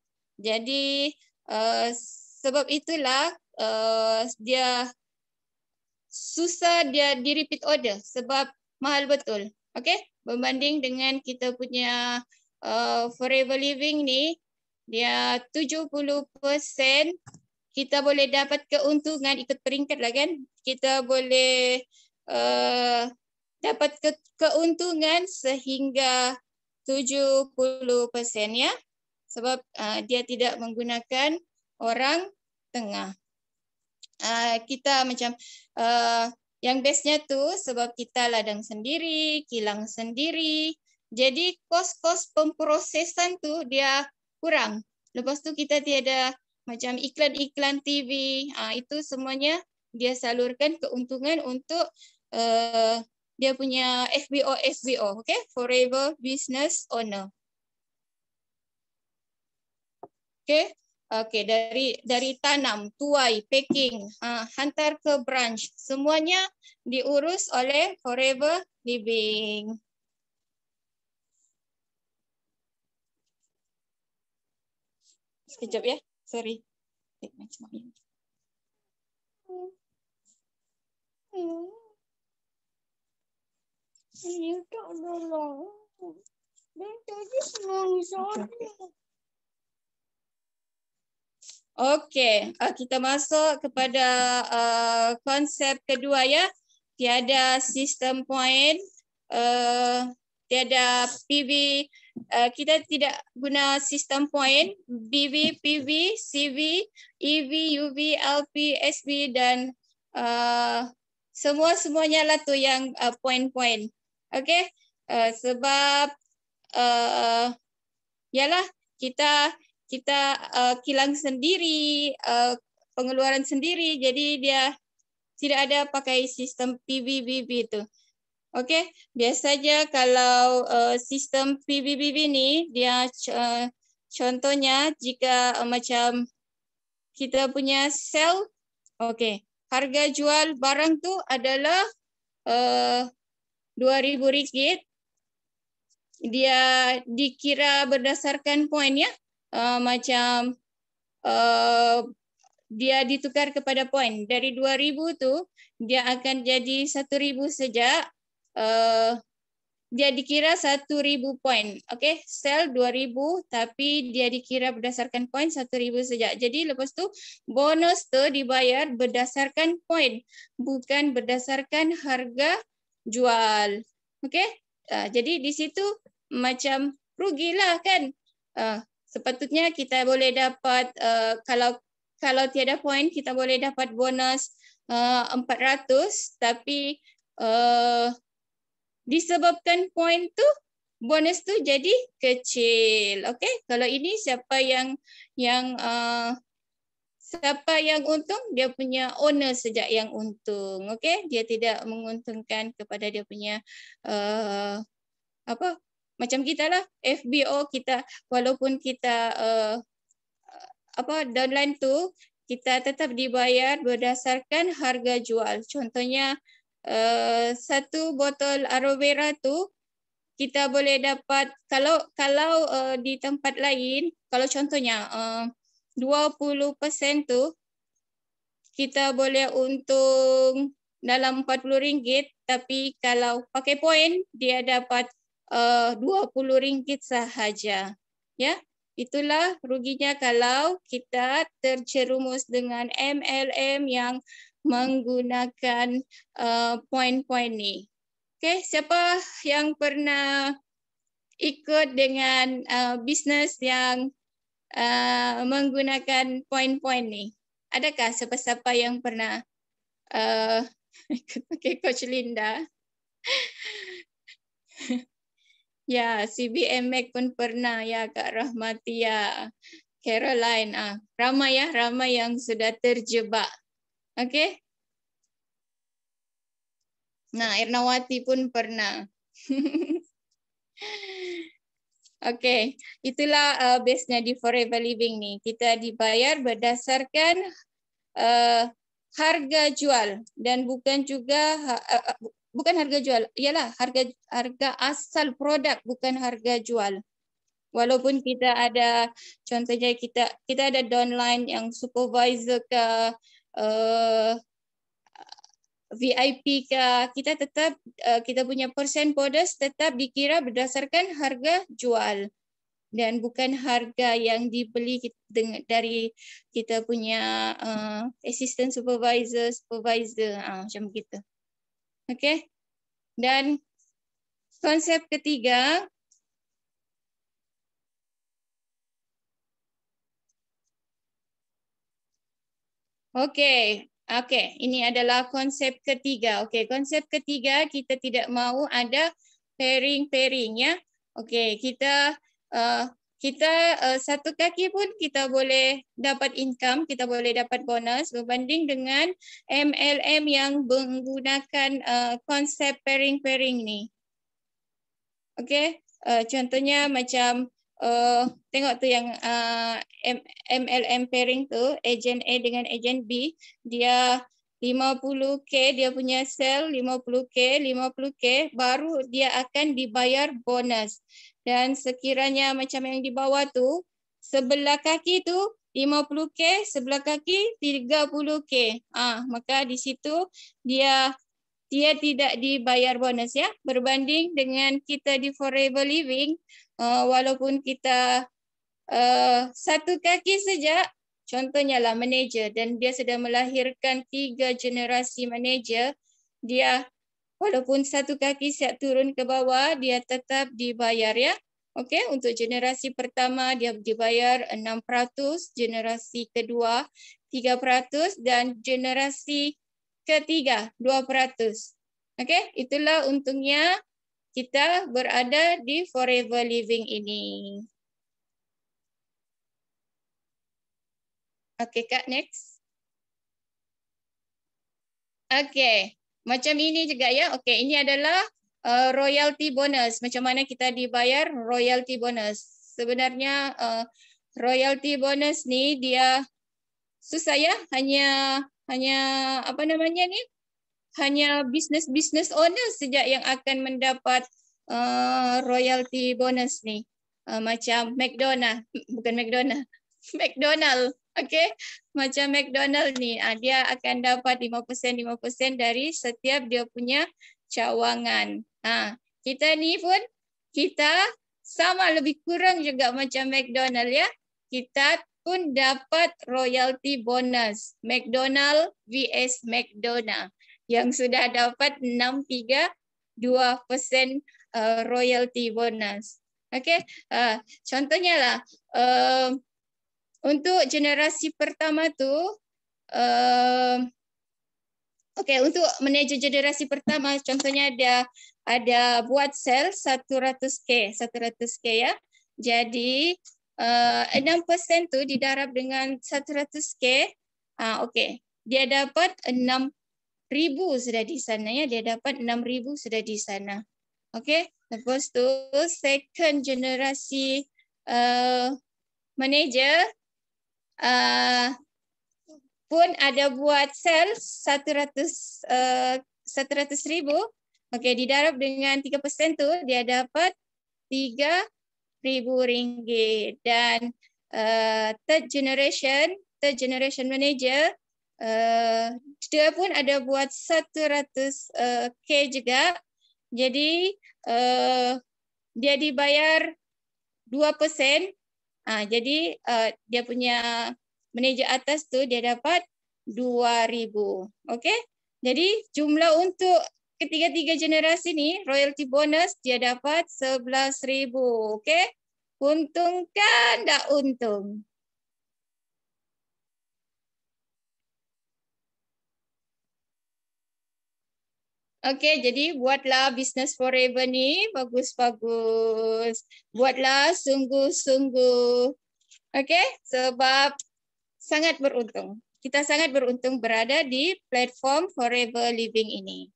Jadi uh, sebab itulah uh, dia susah dia di repeat order sebab mahal betul. Okey, berbanding dengan kita punya uh, forever living ni dia 70% kita boleh dapat keuntungan ikut peringkat lah kan. Kita boleh uh, dapat ke keuntungan sehingga 70% ya sebab uh, dia tidak menggunakan orang tengah. Uh, kita macam uh, yang bestnya tu sebab kita ladang sendiri, kilang sendiri. Jadi kos-kos pemprosesan tu dia kurang. Lepas tu kita tiada macam iklan-iklan TV. Uh, itu semuanya dia salurkan keuntungan untuk uh, dia punya FBO FBO okey forever business owner okey okey dari dari tanam tuai packing uh, hantar ke branch semuanya diurus oleh forever living Sekejap ya. Sorry. Terima eh, kasih. Terima kasih you don't know long. Okey, uh, kita masuk kepada uh, konsep kedua ya. Tiada sistem poin, uh, tiada PV. Uh, kita tidak guna sistem poin, BV, PV, CV, EV, UV, LP, SV dan uh, semua-semuanya lah tu yang poin-poin. Uh, Okey, uh, sebab uh, yalah kita kita uh, kilang sendiri, uh, pengeluaran sendiri, jadi dia tidak ada pakai sistem PBBB itu. Okey, biasa saja kalau uh, sistem PBBB ni dia uh, contohnya jika uh, macam kita punya sell, okey, harga jual barang tu adalah uh, rm ringgit dia dikira berdasarkan poin ya uh, macam uh, dia ditukar kepada poin dari 2000 tu dia akan jadi 1000 saja uh, dia dikira 1000 poin okey sel 2000 tapi dia dikira berdasarkan poin 1000 saja jadi lepas tu bonus tu dibayar berdasarkan poin bukan berdasarkan harga jual. Okey? Uh, jadi di situ macam rugilah kan. Uh, sepatutnya kita boleh dapat uh, kalau kalau tiada poin kita boleh dapat bonus uh, 400 tapi uh, disebabkan poin tu bonus tu jadi kecil. Okey? Kalau ini siapa yang yang uh, siapa yang untung dia punya owner sejak yang untung okey dia tidak menguntungkan kepada dia punya uh, apa macam kita lah FBO kita walaupun kita uh, apa downline tu kita tetap dibayar berdasarkan harga jual contohnya uh, satu botol aloe vera tu kita boleh dapat kalau kalau uh, di tempat lain kalau contohnya uh, 20% tu kita boleh untung dalam RM40 tapi kalau pakai poin dia dapat eh, uh, RM20 sahaja. Ya, itulah ruginya kalau kita terjerumus dengan MLM yang menggunakan eh, poin-poin ni. Okey, siapa yang pernah ikut dengan uh, bisnes yang Uh, menggunakan poin-poin ni. Adakah siapa-siapa yang pernah uh, ikut uh, pakai Coach Linda? ya, yeah, CBM Mac pun pernah ya Kak Rahmatia, Caroline. Ah, ramai ya, ramai yang sudah terjebak. Okey. Nah, Ernawati pun pernah. Okay, itulah uh, base-nya di Forever Living ni. Kita dibayar berdasarkan uh, harga jual dan bukan juga ha, uh, uh, bukan harga jual. Iyalah harga harga asal produk bukan harga jual. Walaupun kita ada contohnya kita kita ada downline yang supervisor ke uh, VIP ke kita tetap eh, kita punya persen bonus tetap dikira berdasarkan harga jual dan bukan harga yang dibeli dengan dari kita punya uh, assistant supervisor supervisor uh, macam kita. Okey. Dan konsep ketiga Okey, Okey, ini adalah konsep ketiga. Okey, konsep ketiga kita tidak mahu ada pairing-pairing ya. Okey, kita uh, kita uh, satu kaki pun kita boleh dapat income, kita boleh dapat bonus berbanding dengan MLM yang menggunakan uh, konsep pairing-pairing ni. Okey, uh, contohnya macam uh, tengok tu yang uh, eh, MLM pairing tu, agen A dengan agen B, dia 50k dia punya sel 50k 50k baru dia akan dibayar bonus dan sekiranya macam yang di bawah tu sebelah kaki tu 50k sebelah kaki 30k ah maka di situ dia dia tidak dibayar bonus ya berbanding dengan kita di forever living Eh, walaupun kita uh, satu kaki saja, contohnya lah manager dan dia sudah melahirkan tiga generasi manager, dia walaupun satu kaki siap turun ke bawah, dia tetap dibayar ya. Okey, untuk generasi pertama dia dibayar 6%, generasi kedua 3% dan generasi ketiga 2%. Okey, itulah untungnya kita berada di forever living ini. Okey Kak, next. Okey, macam ini juga ya. Okey, ini adalah uh, royalty bonus. Macam mana kita dibayar royalty bonus. Sebenarnya uh, royalty bonus ni dia susah ya. Hanya, hanya apa namanya ni? hanya business-business owner sejak yang akan mendapat uh, royalty bonus ni. Uh, macam McDonald, bukan McDonald. McDonald, okay? Macam McDonald ni, uh, dia akan dapat 5%-5% dari setiap dia punya cawangan. Ha, uh, kita ni pun, kita sama lebih kurang juga macam McDonald ya. Kita pun dapat royalty bonus. McDonald vs McDonald yang sudah dapat 632% uh, royalty bonus. Okey, uh, contohnya lah uh, untuk generasi pertama tu, uh, okey untuk manager generasi pertama, contohnya ada ada buat sel 100k, 100k ya. Jadi uh, 6% tu didarab dengan 100k, uh, ah, okey dia dapat enam ribu sudah di sana ya dia dapat enam ribu sudah di sana okay lepas tu second generasi uh, manager uh, pun ada buat sales satu ratus eh, satu ratus ribu okay didarab dengan tiga persen tu dia dapat tiga ribu ringgit dan uh, third generation third generation manager uh, eh, dia pun ada buat 100 uh, eh, K juga. Jadi uh, dia dibayar 2%. Ah uh, jadi uh, dia punya manager atas tu dia dapat 2000. Okey. Jadi jumlah untuk ketiga-tiga generasi ni royalty bonus dia dapat 11000. Okey. Untung kan tak untung? Okey, jadi buatlah business forever ni bagus-bagus. Buatlah sungguh-sungguh. Okey, sebab sangat beruntung. Kita sangat beruntung berada di platform Forever Living ini.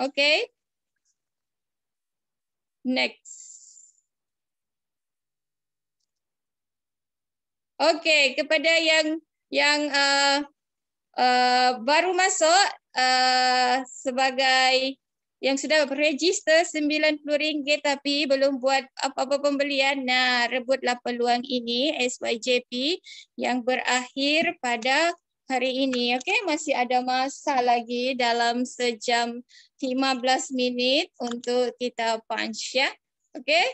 Okey. Next. Okey, kepada yang yang uh, Eh, baru masuk uh, sebagai yang sudah register RM90 tapi belum buat apa-apa pembelian. Nah, rebutlah peluang ini SYJP yang berakhir pada hari ini. Okey, masih ada masa lagi dalam sejam 15 minit untuk kita punch ya. Okey.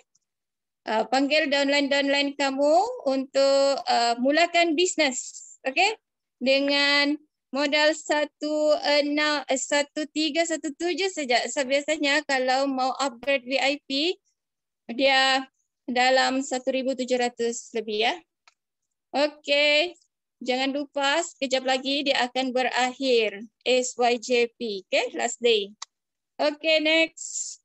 Uh, panggil downline-downline kamu untuk uh, mulakan bisnes. Okey. Dengan modal 1317 saja. So biasanya kalau mau upgrade VIP dia dalam 1700 lebih ya. Okey. Jangan lupa sekejap lagi dia akan berakhir SYJP, okey? Last day. Okey, next.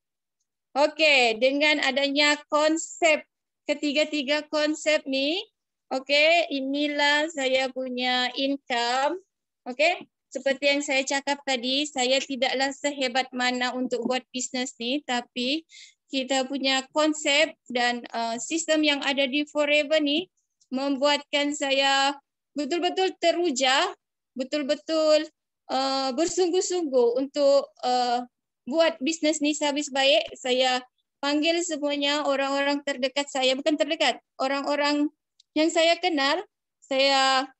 Okey, dengan adanya konsep ketiga-tiga konsep ni, okey, inilah saya punya income Okay, seperti yang saya cakap tadi, saya tidaklah sehebat mana untuk buat bisnes ni, tapi kita punya konsep dan uh, sistem yang ada di Forever ni membuatkan saya betul-betul teruja, betul-betul uh, bersungguh-sungguh untuk uh, buat bisnes ni habis baik. Saya panggil semuanya orang-orang terdekat saya, bukan terdekat, orang-orang yang saya kenal, saya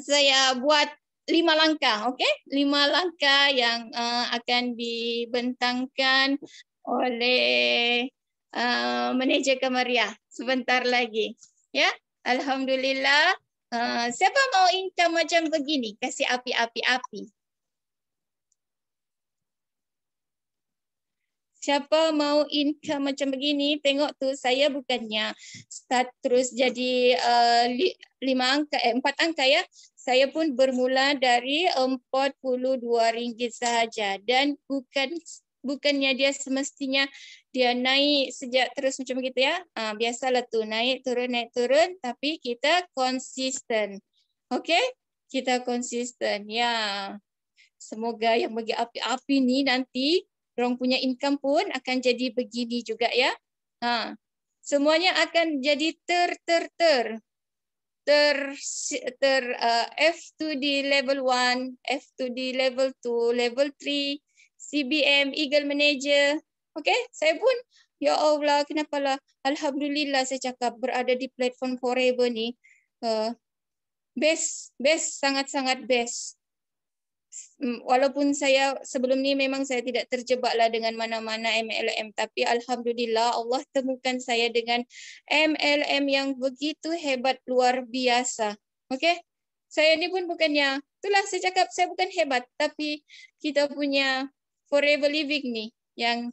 saya buat lima langkah, okay? Lima langkah yang uh, akan dibentangkan oleh uh, manager kemeriah sebentar lagi. Ya, Alhamdulillah. Uh, siapa mau income macam begini? Kasih api-api-api. siapa mau income macam begini tengok tu saya bukannya start terus jadi uh, lima angka eh, empat angka ya saya pun bermula dari empat puluh dua ringgit sahaja dan bukan bukannya dia semestinya dia naik sejak terus macam begitu ya. Ah ha, biasalah tu naik turun naik turun tapi kita konsisten. okay Kita konsisten. Ya. Semoga yang bagi api-api ni nanti orang punya income pun akan jadi begini juga ya. Ha. Semuanya akan jadi ter ter ter ter ter uh, F to D level 1, F to D level 2, level 3, CBM Eagle Manager. Okey, saya pun ya Allah kenapa lah alhamdulillah saya cakap berada di platform Forever ni. Uh, best best sangat-sangat best. Mm, walaupun saya sebelum ni memang saya tidak terjebaklah dengan mana-mana MLM tapi alhamdulillah Allah temukan saya dengan MLM yang begitu hebat luar biasa. Okey. Saya ni pun bukannya itulah saya cakap saya bukan hebat tapi kita punya forever living ni yang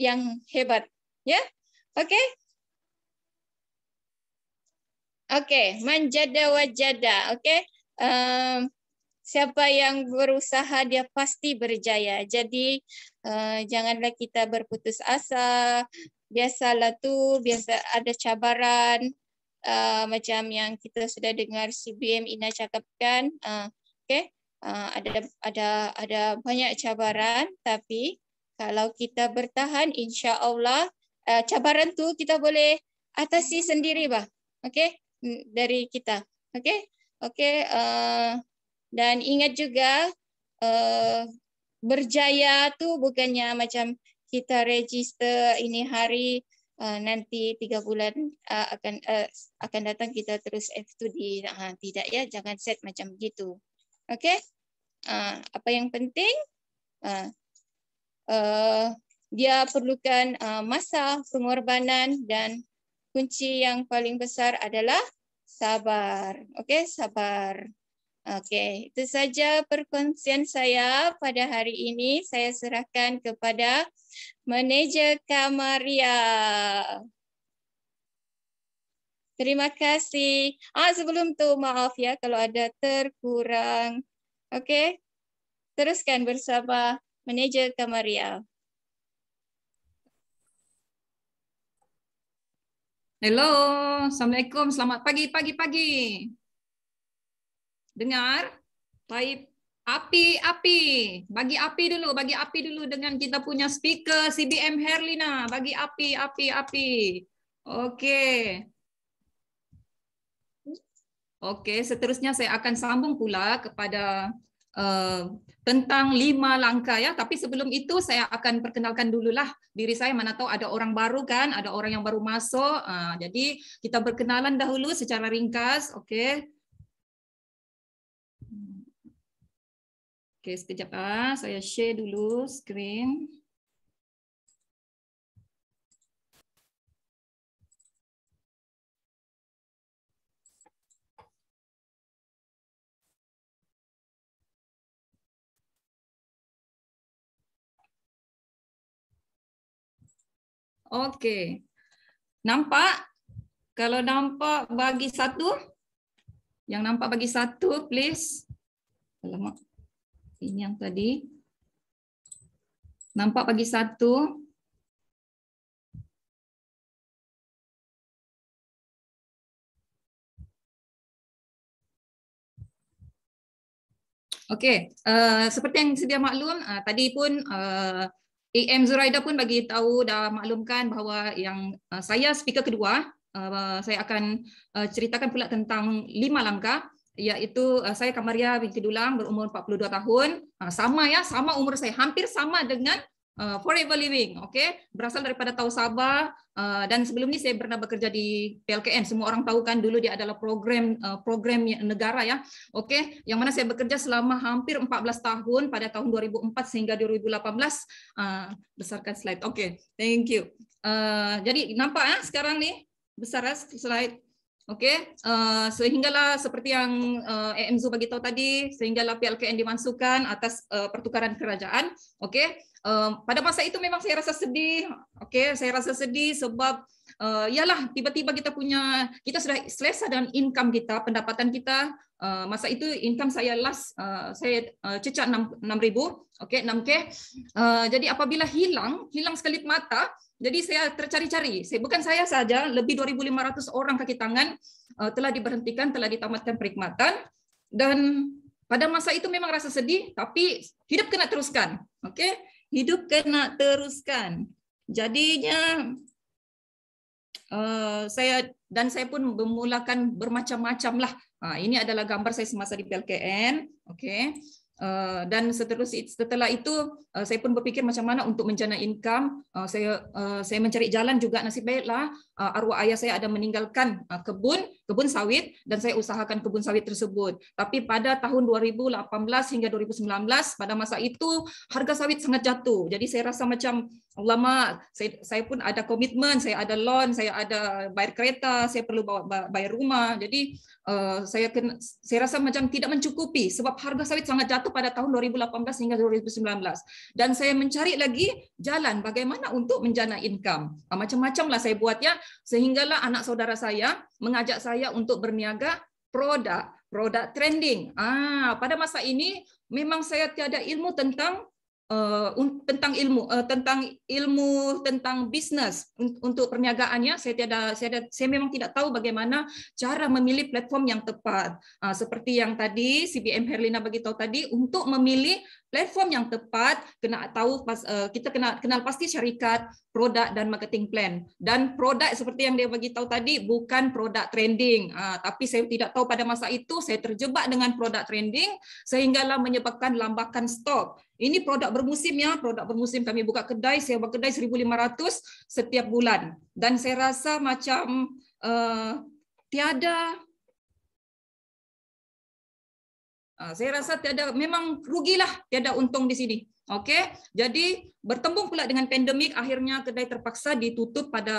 yang hebat. Ya? Yeah? Okey. Okey, manjada wajada, okey? Um, siapa yang berusaha dia pasti berjaya. Jadi uh, janganlah kita berputus asa. Biasalah tu, biasa ada cabaran uh, macam yang kita sudah dengar CBM Ina cakapkan. Uh, okay, uh, ada ada ada banyak cabaran, tapi kalau kita bertahan, insya Allah uh, cabaran tu kita boleh atasi sendiri bah. Okay, hmm, dari kita. Okay, okay. Uh, dan ingat juga uh, berjaya tu bukannya macam kita register ini hari uh, nanti tiga bulan uh, akan uh, akan datang kita terus F2 di uh, ha, tidak ya jangan set macam gitu. Okey? Uh, apa yang penting uh, uh, dia perlukan uh, masa, pengorbanan dan kunci yang paling besar adalah sabar. Okey, sabar. Okay, itu saja perkongsian saya pada hari ini. Saya serahkan kepada Manager Kamaria. Terima kasih. Ah sebelum tu maaf ya kalau ada terkurang. Okay, Teruskan bersama Manager Kamaria. Hello, Assalamualaikum. Selamat pagi, pagi, pagi. Dengar? Baik. Api, api. Bagi api dulu, bagi api dulu dengan kita punya speaker CBM Herlina. Bagi api, api, api. Okey. Okey, seterusnya saya akan sambung pula kepada uh, tentang lima langkah ya. Tapi sebelum itu saya akan perkenalkan dululah diri saya. Mana tahu ada orang baru kan, ada orang yang baru masuk. Uh, jadi kita berkenalan dahulu secara ringkas. Okey. Okay, sekejap ah. Saya share dulu screen. Okey. Nampak? Kalau nampak bagi satu. Yang nampak bagi satu, please. Alamak ini yang tadi nampak bagi satu Okey, uh, seperti yang sedia maklum, uh, tadi pun uh, eh, AM Zuraida pun bagi tahu dah maklumkan bahawa yang uh, saya speaker kedua, uh, saya akan uh, ceritakan pula tentang lima langkah iaitu uh, saya Kamaria binti Dulang berumur 42 tahun. Uh, sama ya, sama umur saya, hampir sama dengan uh, Forever Living. okay berasal daripada Tau Sabah dan sebelum ini saya pernah bekerja di PLKN. Semua orang tahu kan dulu dia adalah program program negara ya. okay yang mana saya bekerja selama hampir 14 tahun pada tahun 2004 sehingga 2018. besarkan slide. okay thank you. jadi nampak ya sekarang nih besar ah, slide. Okey, uh, sehinggalah seperti yang uh, eh, AM bagi tahu tadi, sehinggalah PLKN dimasukkan atas uh, pertukaran kerajaan. Okey, uh, pada masa itu memang saya rasa sedih. Okey, saya rasa sedih sebab uh, yalah tiba-tiba kita punya kita sudah selesai dengan income kita, pendapatan kita uh, masa itu income saya last uh, saya uh, cecak 6 6000, okey 6k. jadi apabila hilang, hilang sekelip mata, jadi saya tercari-cari, bukan saya saja, lebih 2.500 orang kaki tangan eh, telah diberhentikan, telah ditamatkan perikmatan. Dan pada masa itu memang rasa sedih, tapi hidup kena teruskan. Okay? Hidup kena teruskan. Jadinya eh, saya dan saya pun memulakan bermacam-macam lah. Ah, ini adalah gambar saya semasa di PLKN. Okay? Eh, dan seterusnya setelah itu uh, saya pun berfikir macam mana untuk menjana income uh, saya uh, saya mencari jalan juga nasib baiklah uh, arwah ayah saya ada meninggalkan uh, kebun kebun sawit dan saya usahakan kebun sawit tersebut. Tapi pada tahun 2018 hingga 2019 pada masa itu harga sawit sangat jatuh. Jadi saya rasa macam lama saya, saya pun ada komitmen, saya ada loan, saya ada bayar kereta, saya perlu bawa bayar rumah. Jadi uh, saya kena, saya rasa macam tidak mencukupi sebab harga sawit sangat jatuh pada tahun 2018 hingga 2019. Dan saya mencari lagi jalan bagaimana untuk menjana income. Ah, macam macam lah saya buatnya sehinggalah anak saudara saya mengajak saya untuk berniaga produk produk trending ah pada masa ini memang saya tiada ilmu tentang uh, tentang ilmu uh, tentang ilmu tentang bisnes untuk perniagaannya saya tiada saya ada, saya memang tidak tahu bagaimana cara memilih platform yang tepat uh, seperti yang tadi CBM Herlina bagi tahu tadi untuk memilih platform yang tepat kena tahu pas eh, kita kena kenal pasti syarikat produk dan marketing plan dan produk seperti yang dia bagi tahu tadi bukan produk trending ah, tapi saya tidak tahu pada masa itu saya terjebak dengan produk trending sehinggalah menyebabkan lambakan stok ini produk bermusim ya produk bermusim kami buka kedai saya buka kedai 1500 setiap bulan dan saya rasa macam uh, tiada Ah, saya rasa tiada memang rugilah tiada untung di sini. Okey. Jadi bertembung pula dengan pandemik akhirnya kedai terpaksa ditutup pada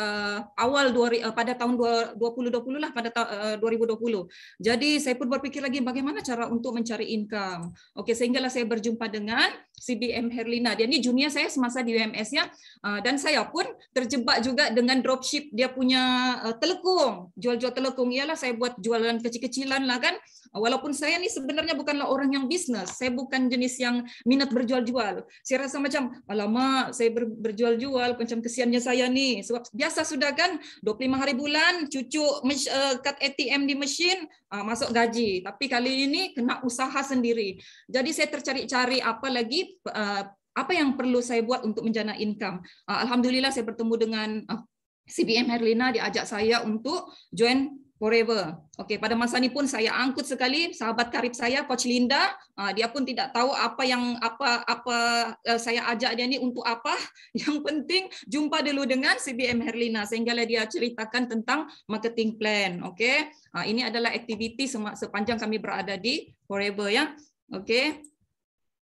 awal dua eh, pada tahun 2020 lah pada 2020. Eh, jadi saya pun berfikir lagi bagaimana cara untuk mencari income. Okey, sehinggalah saya berjumpa dengan CBM Herlina. Dia ni junior saya semasa di UMS ya. Ah, dan saya pun terjebak juga dengan dropship dia punya eh, telekung. Jual-jual telekung ialah saya buat jualan kecil-kecilan lah kan walaupun saya ni sebenarnya bukanlah orang yang bisnes, saya bukan jenis yang minat berjual-jual. Saya rasa macam, lama saya ber- berjual-jual, macam kesiannya saya ni. Sebab biasa sudah kan, 25 hari bulan, cucu uh, eh, kad ATM di mesin, uh, masuk gaji. Tapi kali ini kena usaha sendiri. Jadi saya tercari-cari apa lagi uh, apa yang perlu saya buat untuk menjana income. Ah, Alhamdulillah saya bertemu dengan uh, ah, CBM Herlina diajak saya untuk join forever. Okey, pada masa ni pun saya angkut sekali sahabat karib saya Coach Linda, ah, dia pun tidak tahu apa yang apa apa eh, saya ajak dia ni untuk apa. Yang penting jumpa dulu dengan CBM Herlina sehingga dia ceritakan tentang marketing plan. Okey. Ah, ini adalah aktiviti sepanjang kami berada di forever ya. Okey.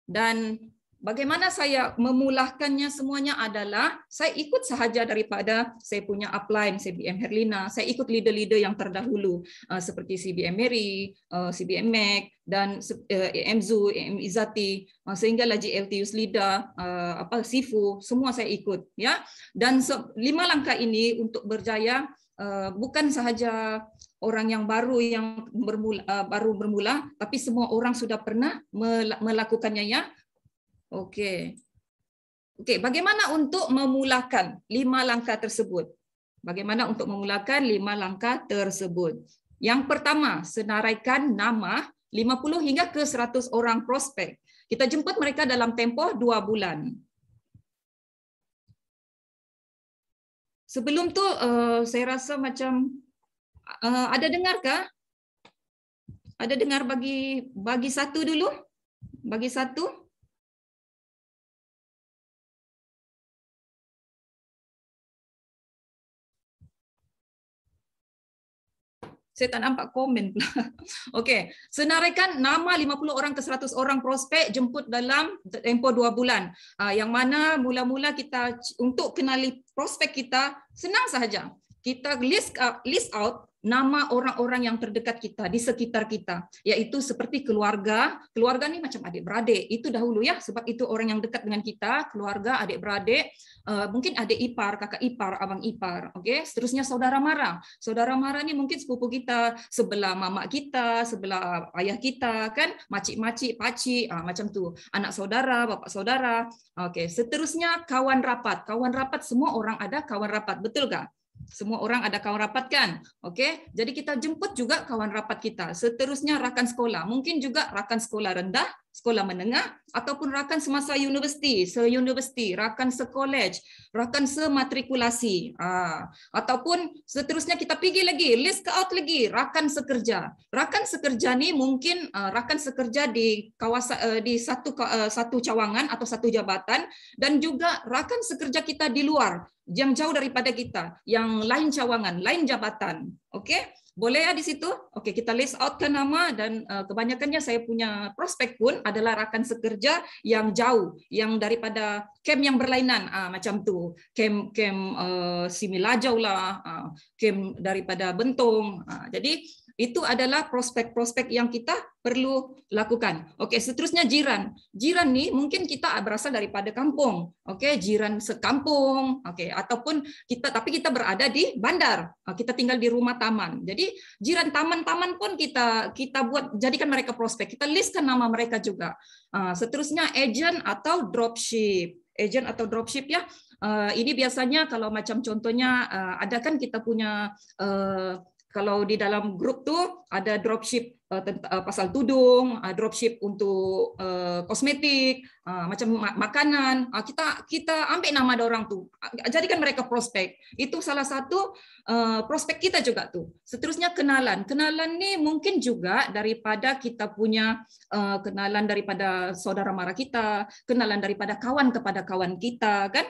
Dan bagaimana saya memulakannya semuanya adalah saya ikut sahaja daripada saya punya upline CBM Herlina, saya ikut leader-leader yang terdahulu uh, seperti CBM Mary, CBM uh, Mac dan EM uh, Zu, EM Izati, sehingga lagi LTUS leader apa Sifu, semua saya ikut ya. Dan lima langkah ini untuk berjaya bukan sahaja orang yang baru yang bermula, baru bermula tapi semua orang sudah pernah melakukannya ya Okey. Okey, bagaimana untuk memulakan lima langkah tersebut? Bagaimana untuk memulakan lima langkah tersebut? Yang pertama, senaraikan nama 50 hingga ke 100 orang prospek. Kita jemput mereka dalam tempoh 2 bulan. Sebelum tu uh, saya rasa macam uh, ada dengar ke? Ada dengar bagi bagi satu dulu? Bagi satu? Saya tak nampak komen pula. Okey, senaraikan nama 50 orang ke 100 orang prospek jemput dalam tempoh 2 bulan. Ah, yang mana mula-mula kita untuk kenali prospek kita senang sahaja. Kita list list out nama orang-orang yang terdekat kita di sekitar kita, yaitu seperti keluarga. Keluarga ini macam adik-beradik, itu dahulu ya, sebab itu orang yang dekat dengan kita, keluarga, adik-beradik, eh, mungkin adik ipar, kakak ipar, abang ipar, oke. Okay? Seterusnya saudara mara. Saudara mara ini mungkin sepupu kita, sebelah mama kita, sebelah ayah kita, kan, macik-macik, paci ah, macam tu. Anak saudara, bapak saudara. Oke, okay. seterusnya kawan rapat. Kawan rapat semua orang ada kawan rapat, betul gak semua orang ada kawan rapat kan? Okey. Jadi kita jemput juga kawan rapat kita. Seterusnya rakan sekolah. Mungkin juga rakan sekolah rendah, sekolah menengah ataupun rakan semasa universiti, se-universiti, rakan sekolej, rakan sematrikulasi. Aa, ha, ataupun seterusnya kita pergi lagi, list ke out lagi, rakan sekerja. Rakan sekerja ni mungkin aa, ha, rakan sekerja di kawasan uh, di satu uh, satu cawangan atau satu jabatan dan juga rakan sekerja kita di luar yang jauh daripada kita, yang lain cawangan, lain jabatan. Okey, boleh ya di situ? Okey, kita list outkan nama dan uh, kebanyakannya saya punya prospek pun adalah rakan sekerja yang jauh, yang daripada kem yang berlainan uh, macam tu. Kem kem uh, Similajau lah, uh, daripada Bentong. Uh, jadi Itu adalah prospek-prospek yang kita perlu lakukan. Oke, seterusnya jiran. Jiran nih mungkin kita berasal daripada kampung. Oke, jiran sekampung. Oke, ataupun kita tapi kita berada di bandar. Kita tinggal di rumah taman. Jadi jiran taman-taman pun kita kita buat jadikan mereka prospek. Kita listkan nama mereka juga. Ah, seterusnya agent atau dropship. Agent atau dropship ya ah, ini biasanya kalau macam contohnya ah, ada kan kita punya kalau di dalam grup tu ada dropship eh, eh, pasal tudung, eh, dropship untuk kosmetik, macam makanan, kita kita ambil nama orang tu, jadikan mereka prospek. Itu salah satu prospek kita juga tu. Seterusnya kenalan, kenalan ni mungkin juga daripada kita punya kenalan daripada saudara mara kita, kenalan daripada kawan kepada kawan kita, kan?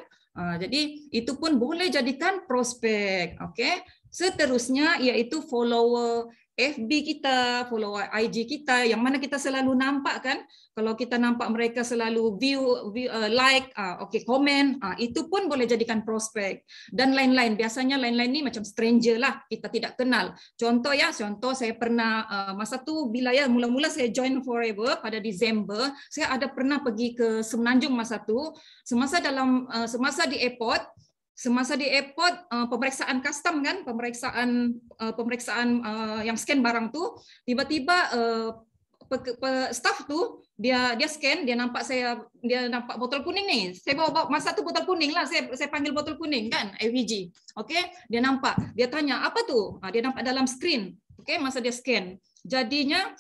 Jadi itu pun boleh jadikan prospek, okay? Seterusnya iaitu follower FB kita, follower IG kita yang mana kita selalu nampak kan. Kalau kita nampak mereka selalu view, view uh, like, uh, okay, komen, uh, itu pun boleh jadikan prospek. Dan lain-lain. Biasanya lain-lain ni macam stranger lah. Kita tidak kenal. Contoh ya, contoh saya pernah uh, masa tu bila ya, mula-mula saya join Forever pada Disember, saya ada pernah pergi ke Semenanjung masa tu. Semasa dalam, uh, semasa di airport, semasa di airport eh, pemeriksaan custom kan pemeriksaan eh, pemeriksaan eh, yang scan barang tu tiba-tiba staff tu dia dia scan dia nampak saya dia nampak botol kuning ni saya bawa, bawa masa tu botol kuning lah saya saya panggil botol kuning kan LPG e okay dia nampak dia tanya apa tu ah, dia nampak dalam screen okay masa dia scan jadinya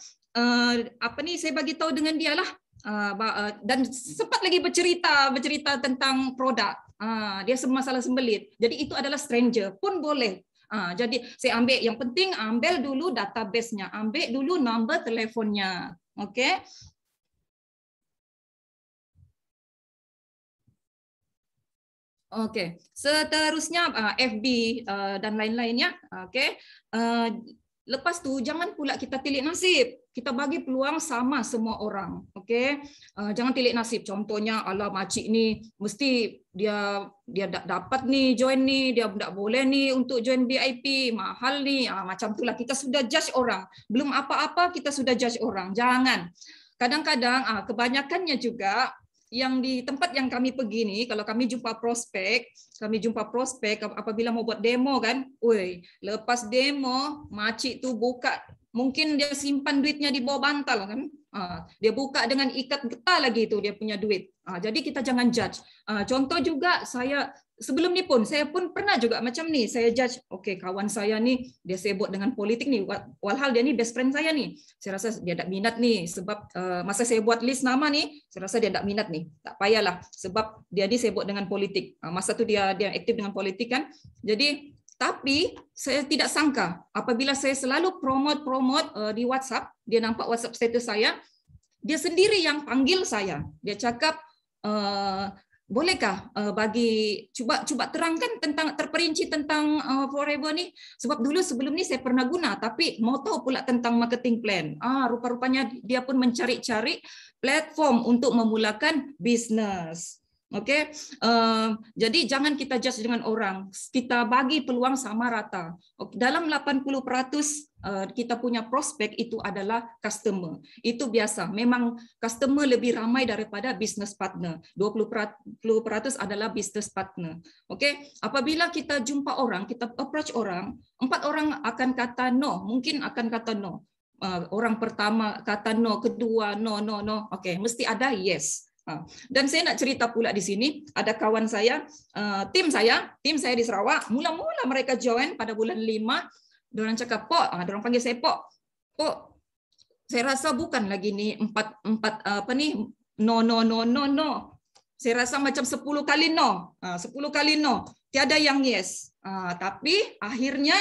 apa ni saya bagi tahu dengan dia lah ah, dan sempat lagi bercerita bercerita tentang produk Ah, dia semasalah sembelit. Jadi itu adalah stranger pun boleh. Ah, jadi saya ambil yang penting ambil dulu database-nya, ambil dulu nombor telefonnya. Okay. Okay. Seterusnya ah, FB dan lain-lainnya. Okay. Lepas tu jangan pula kita tilik nasib. Kita bagi peluang sama semua orang. Okey. Uh, jangan tilik nasib. Contohnya ala makcik ni mesti dia dia tak dapat ni join ni, dia tak boleh ni untuk join VIP, mahal ni. Uh, macam itulah kita sudah judge orang. Belum apa-apa kita sudah judge orang. Jangan. Kadang-kadang uh, kebanyakannya juga yang di tempat yang kami pergi ni kalau kami jumpa prospek kami jumpa prospek apabila mau buat demo kan woi lepas demo makcik tu buka mungkin dia simpan duitnya di bawah bantal kan Ha, dia buka dengan ikat getah lagi itu dia punya duit. Ha, jadi kita jangan judge. Ha, contoh juga saya sebelum ni pun saya pun pernah juga macam ni saya judge. Okey kawan saya ni dia sibuk dengan politik ni. Walhal dia ni best friend saya ni. Saya rasa dia tak minat ni sebab e, masa saya buat list nama ni saya rasa dia tak minat ni. Tak payahlah sebab dia ni sibuk dengan politik. Masa tu dia dia aktif dengan politik kan. Jadi tapi saya tidak sangka apabila saya selalu promote-promote eh, di WhatsApp, dia nampak WhatsApp status saya, dia sendiri yang panggil saya. Dia cakap, eh, bolehkah eh, bagi cuba cuba terangkan tentang terperinci tentang uh, forever ni sebab dulu sebelum ni saya pernah guna tapi mau tahu pula tentang marketing plan ah rupa-rupanya dia pun mencari-cari platform untuk memulakan bisnes Okey. Uh, jadi jangan kita judge dengan orang. Kita bagi peluang sama rata. Okay. Dalam 80% uh, eh, kita punya prospek itu adalah customer. Itu biasa. Memang customer lebih ramai daripada business partner. 20% adalah business partner. Okey. Apabila kita jumpa orang, kita approach orang, empat orang akan kata no, mungkin akan kata no. Uh, orang pertama kata no, kedua no, no, no. Okey, mesti ada yes. Ha. Dan saya nak cerita pula di sini, ada kawan saya, eh, tim saya, tim saya di Sarawak, mula-mula mereka join pada bulan lima. mereka cakap, Pok, mereka ah, panggil saya Pok. Pok, saya rasa bukan lagi ni empat, empat eh, apa ni, no, no, no, no, no. Saya rasa macam sepuluh kali no, ah, sepuluh kali no. Tiada yang yes. Ah, tapi akhirnya,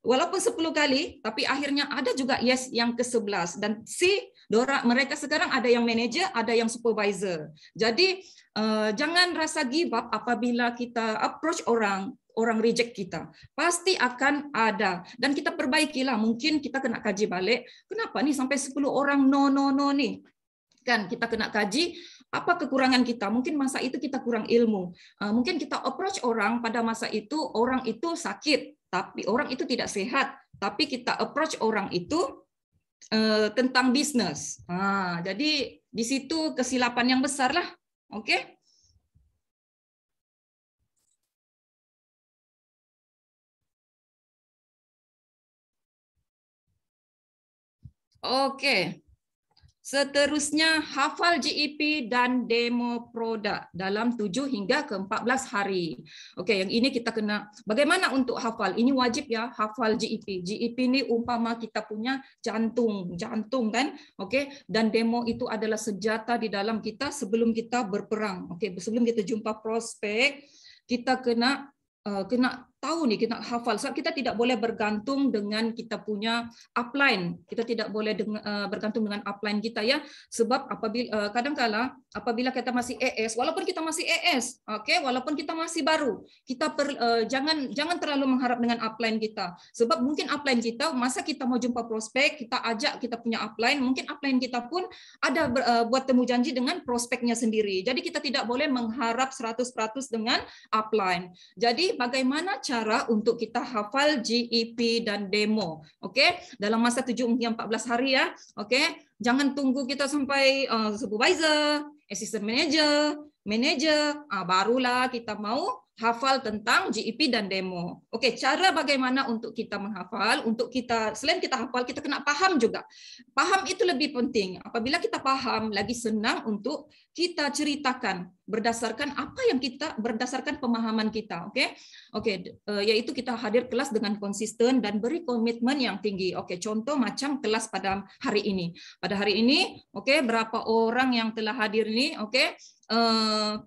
walaupun sepuluh kali, tapi akhirnya ada juga yes yang ke-11. Dan si Dora, mereka sekarang ada yang manager, ada yang supervisor. Jadi uh, jangan rasa gibap apabila kita approach orang orang reject kita. Pasti akan ada. Dan kita perbaikilah. Mungkin kita kena kaji balik. Kenapa nih sampai 10 orang no no no nih? Kan kita kena kaji apa kekurangan kita. Mungkin masa itu kita kurang ilmu. Eh, mungkin kita approach orang pada masa itu orang itu sakit, tapi orang itu tidak sehat. Tapi kita approach orang itu Eh, tentang bisnes. Ha, jadi di situ kesilapan yang besar lah. Okay. Okay. Seterusnya, hafal GEP dan demo produk dalam 7 hingga ke-14 hari. Okey, yang ini kita kena, bagaimana untuk hafal? Ini wajib ya, hafal GEP. GEP ni umpama kita punya jantung, jantung kan? Okey, dan demo itu adalah senjata di dalam kita sebelum kita berperang. Okey, sebelum kita jumpa prospek, kita kena uh, kena tahu nih kita hafal. kita tidak boleh bergantung dengan kita punya upline. Kita tidak boleh dengan, uh, eh, bergantung dengan upline kita ya. Sebab apabila uh, kadangkala apabila kita masih ES, walaupun kita masih ES, oke, okay? walaupun kita masih baru, kita per, uh, jangan jangan terlalu mengharap dengan upline kita. Sebab mungkin upline kita masa kita mau jumpa prospek, kita ajak kita punya upline, mungkin upline kita pun ada ber, uh, buat temu janji dengan prospeknya sendiri. Jadi kita tidak boleh mengharap 100% dengan upline. Jadi bagaimana cara cara untuk kita hafal GEP dan demo. Okey, dalam masa 7 hingga 14 hari ya. Okey, jangan tunggu kita sampai uh, supervisor, assistant manager, manager, uh, barulah kita mau hafal tentang GEP dan demo. Okey, cara bagaimana untuk kita menghafal, untuk kita selain kita hafal, kita kena faham juga. Faham itu lebih penting. Apabila kita faham, lagi senang untuk kita ceritakan berdasarkan apa yang kita berdasarkan pemahaman kita, okey? Okey, uh, eh, yaitu kita hadir kelas dengan konsisten dan beri komitmen yang tinggi. Okey, contoh macam kelas pada hari ini. Pada hari ini, okey, berapa orang yang telah hadir ni, okey? Uh,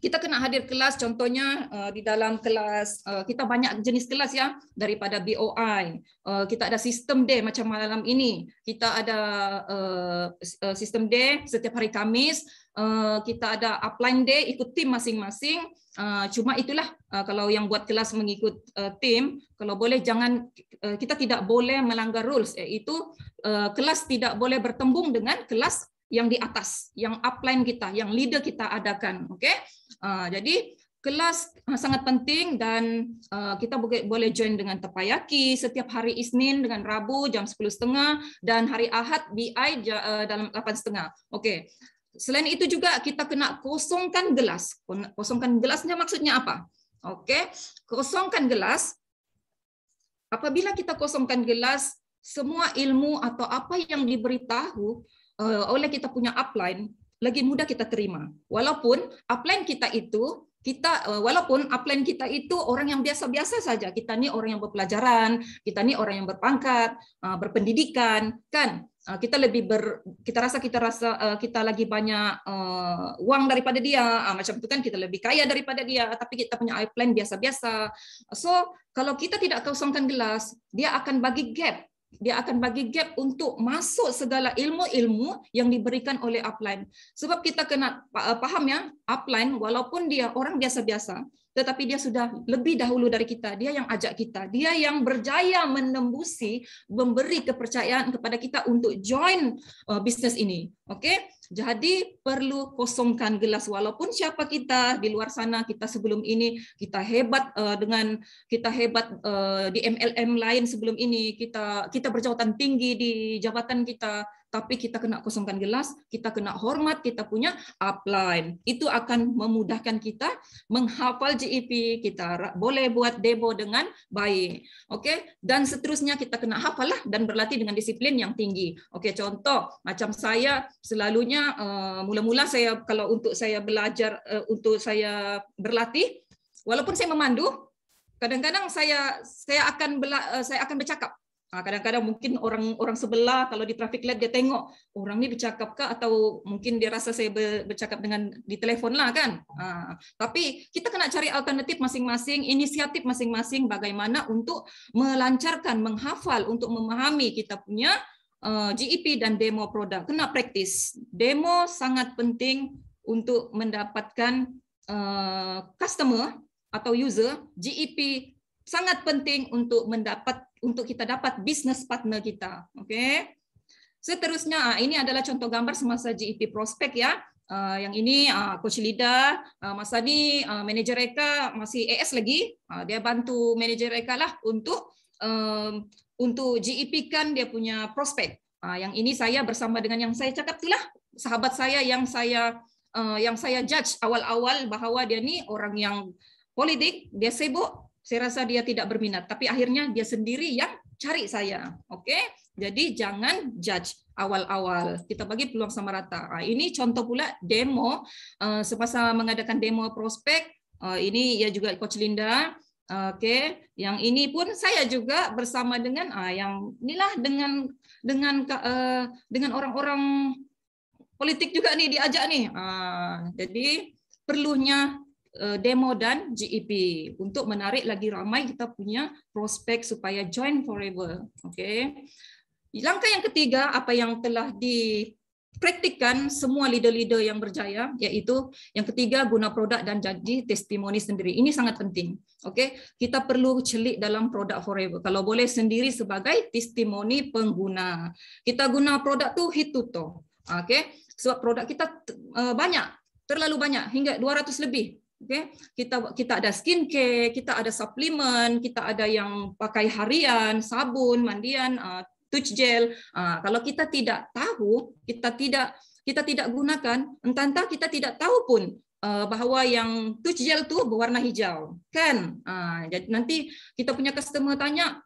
kita kena hadir kelas contohnya uh, di dalam kelas uh, kita banyak jenis kelas ya daripada BOI uh, kita ada sistem day macam malam ini kita ada uh, uh sistem day setiap hari Kamis uh, kita ada upline day ikut tim masing-masing uh, cuma itulah uh, kalau yang buat kelas mengikut uh, tim kalau boleh jangan uh, kita tidak boleh melanggar rules iaitu uh, kelas tidak boleh bertembung dengan kelas yang di atas, yang upline kita, yang leader kita adakan, okay? Ah, jadi kelas ah, sangat penting dan ah, kita boleh join dengan Tepayaki setiap hari Isnin dengan Rabu jam 10.30 dan hari Ahad BI dalam 8.30. Okey. Selain itu juga kita kena kosongkan gelas. Kosongkan gelasnya maksudnya apa? Okey. Kosongkan gelas. Apabila kita kosongkan gelas, semua ilmu atau apa yang diberitahu oleh kita punya upline lagi mudah kita terima. Walaupun upline kita itu kita eh, walaupun upline kita itu orang yang biasa-biasa saja. Kita ni orang yang berpelajaran, kita ni orang yang berpangkat, eh, berpendidikan, kan? Eh, kita lebih ber, kita rasa kita rasa kita lagi banyak wang daripada dia, ah, macam tu kan kita lebih kaya daripada dia. Tapi kita punya upline biasa-biasa. So kalau kita tidak kosongkan gelas, dia akan bagi gap dia akan bagi gap untuk masuk segala ilmu-ilmu yang diberikan oleh upline. Sebab kita kena eh, faham ya, upline walaupun dia orang biasa-biasa, tetapi dia sudah lebih dahulu dari kita. Dia yang ajak kita. Dia yang berjaya menembusi, memberi kepercayaan kepada kita untuk join eh, bisnes ini. okay? Jadi perlu kosongkan gelas walaupun siapa kita di luar sana kita sebelum ini kita hebat eh, dengan kita hebat eh, di MLM lain sebelum ini kita kita berjawatan tinggi di jabatan kita tapi kita kena kosongkan gelas, kita kena hormat kita punya upline. Itu akan memudahkan kita menghafal GEP, kita boleh buat debo dengan baik. okay? dan seterusnya kita kena hafal lah dan berlatih dengan disiplin yang tinggi. okay? contoh macam saya selalunya eh, mula-mula uh, saya kalau untuk saya belajar uh, untuk saya berlatih walaupun saya memandu kadang-kadang saya saya akan bela, eh, saya akan bercakap Ha, kadang-kadang mungkin orang orang sebelah kalau di traffic light dia tengok oh, orang ni bercakap ke atau mungkin dia rasa saya bercakap dengan di telefon lah kan ha, tapi kita kena cari alternatif masing-masing inisiatif masing-masing bagaimana untuk melancarkan menghafal untuk memahami kita punya uh, eh, GEP dan demo produk kena praktis demo sangat penting untuk mendapatkan eh, customer atau user GEP sangat penting untuk mendapat untuk kita dapat business partner kita. Okay. Seterusnya, ah, ini adalah contoh gambar semasa GEP prospek ya. Ah, yang ini ah, Coach Lida, masa ni manager mereka masih AS lagi. Dia bantu manager mereka lah untuk um, untuk GEP kan dia punya prospek. Yang ini saya bersama dengan yang saya cakap itulah sahabat saya yang saya yang saya judge awal-awal bahawa dia ni orang yang politik, dia sibuk, saya rasa dia tidak berminat, tapi akhirnya dia sendiri yang cari saya. Oke, jadi jangan judge awal-awal. Kita bagi peluang sama rata. Ah, ini contoh pula demo. Uh, eh, semasa mengadakan demo prospek, eh, ini ya juga Coach Linda. Oke, yang ini pun saya juga bersama dengan ah, yang inilah dengan dengan eh, dengan orang-orang politik juga nih diajak nih. Ah, jadi perlunya Eh, demo dan GEP untuk menarik lagi ramai kita punya prospek supaya join forever. Okay. Langkah yang ketiga, apa yang telah di praktikan semua leader-leader yang berjaya iaitu yang ketiga guna produk dan janji testimoni sendiri. Ini sangat penting. Okey, kita perlu celik dalam produk forever. Kalau boleh sendiri sebagai testimoni pengguna. Kita guna produk tu hit to Okey, sebab produk kita eh, banyak terlalu banyak hingga 200 lebih Okay. kita kita ada skincare, kita ada suplemen, kita ada yang pakai harian, sabun, mandian, uh, touch gel. Uh, kalau kita tidak tahu, kita tidak kita tidak gunakan, entah-entah kita tidak tahu pun uh, bahawa yang touch gel tu berwarna hijau. Kan? Uh, nanti kita punya customer tanya,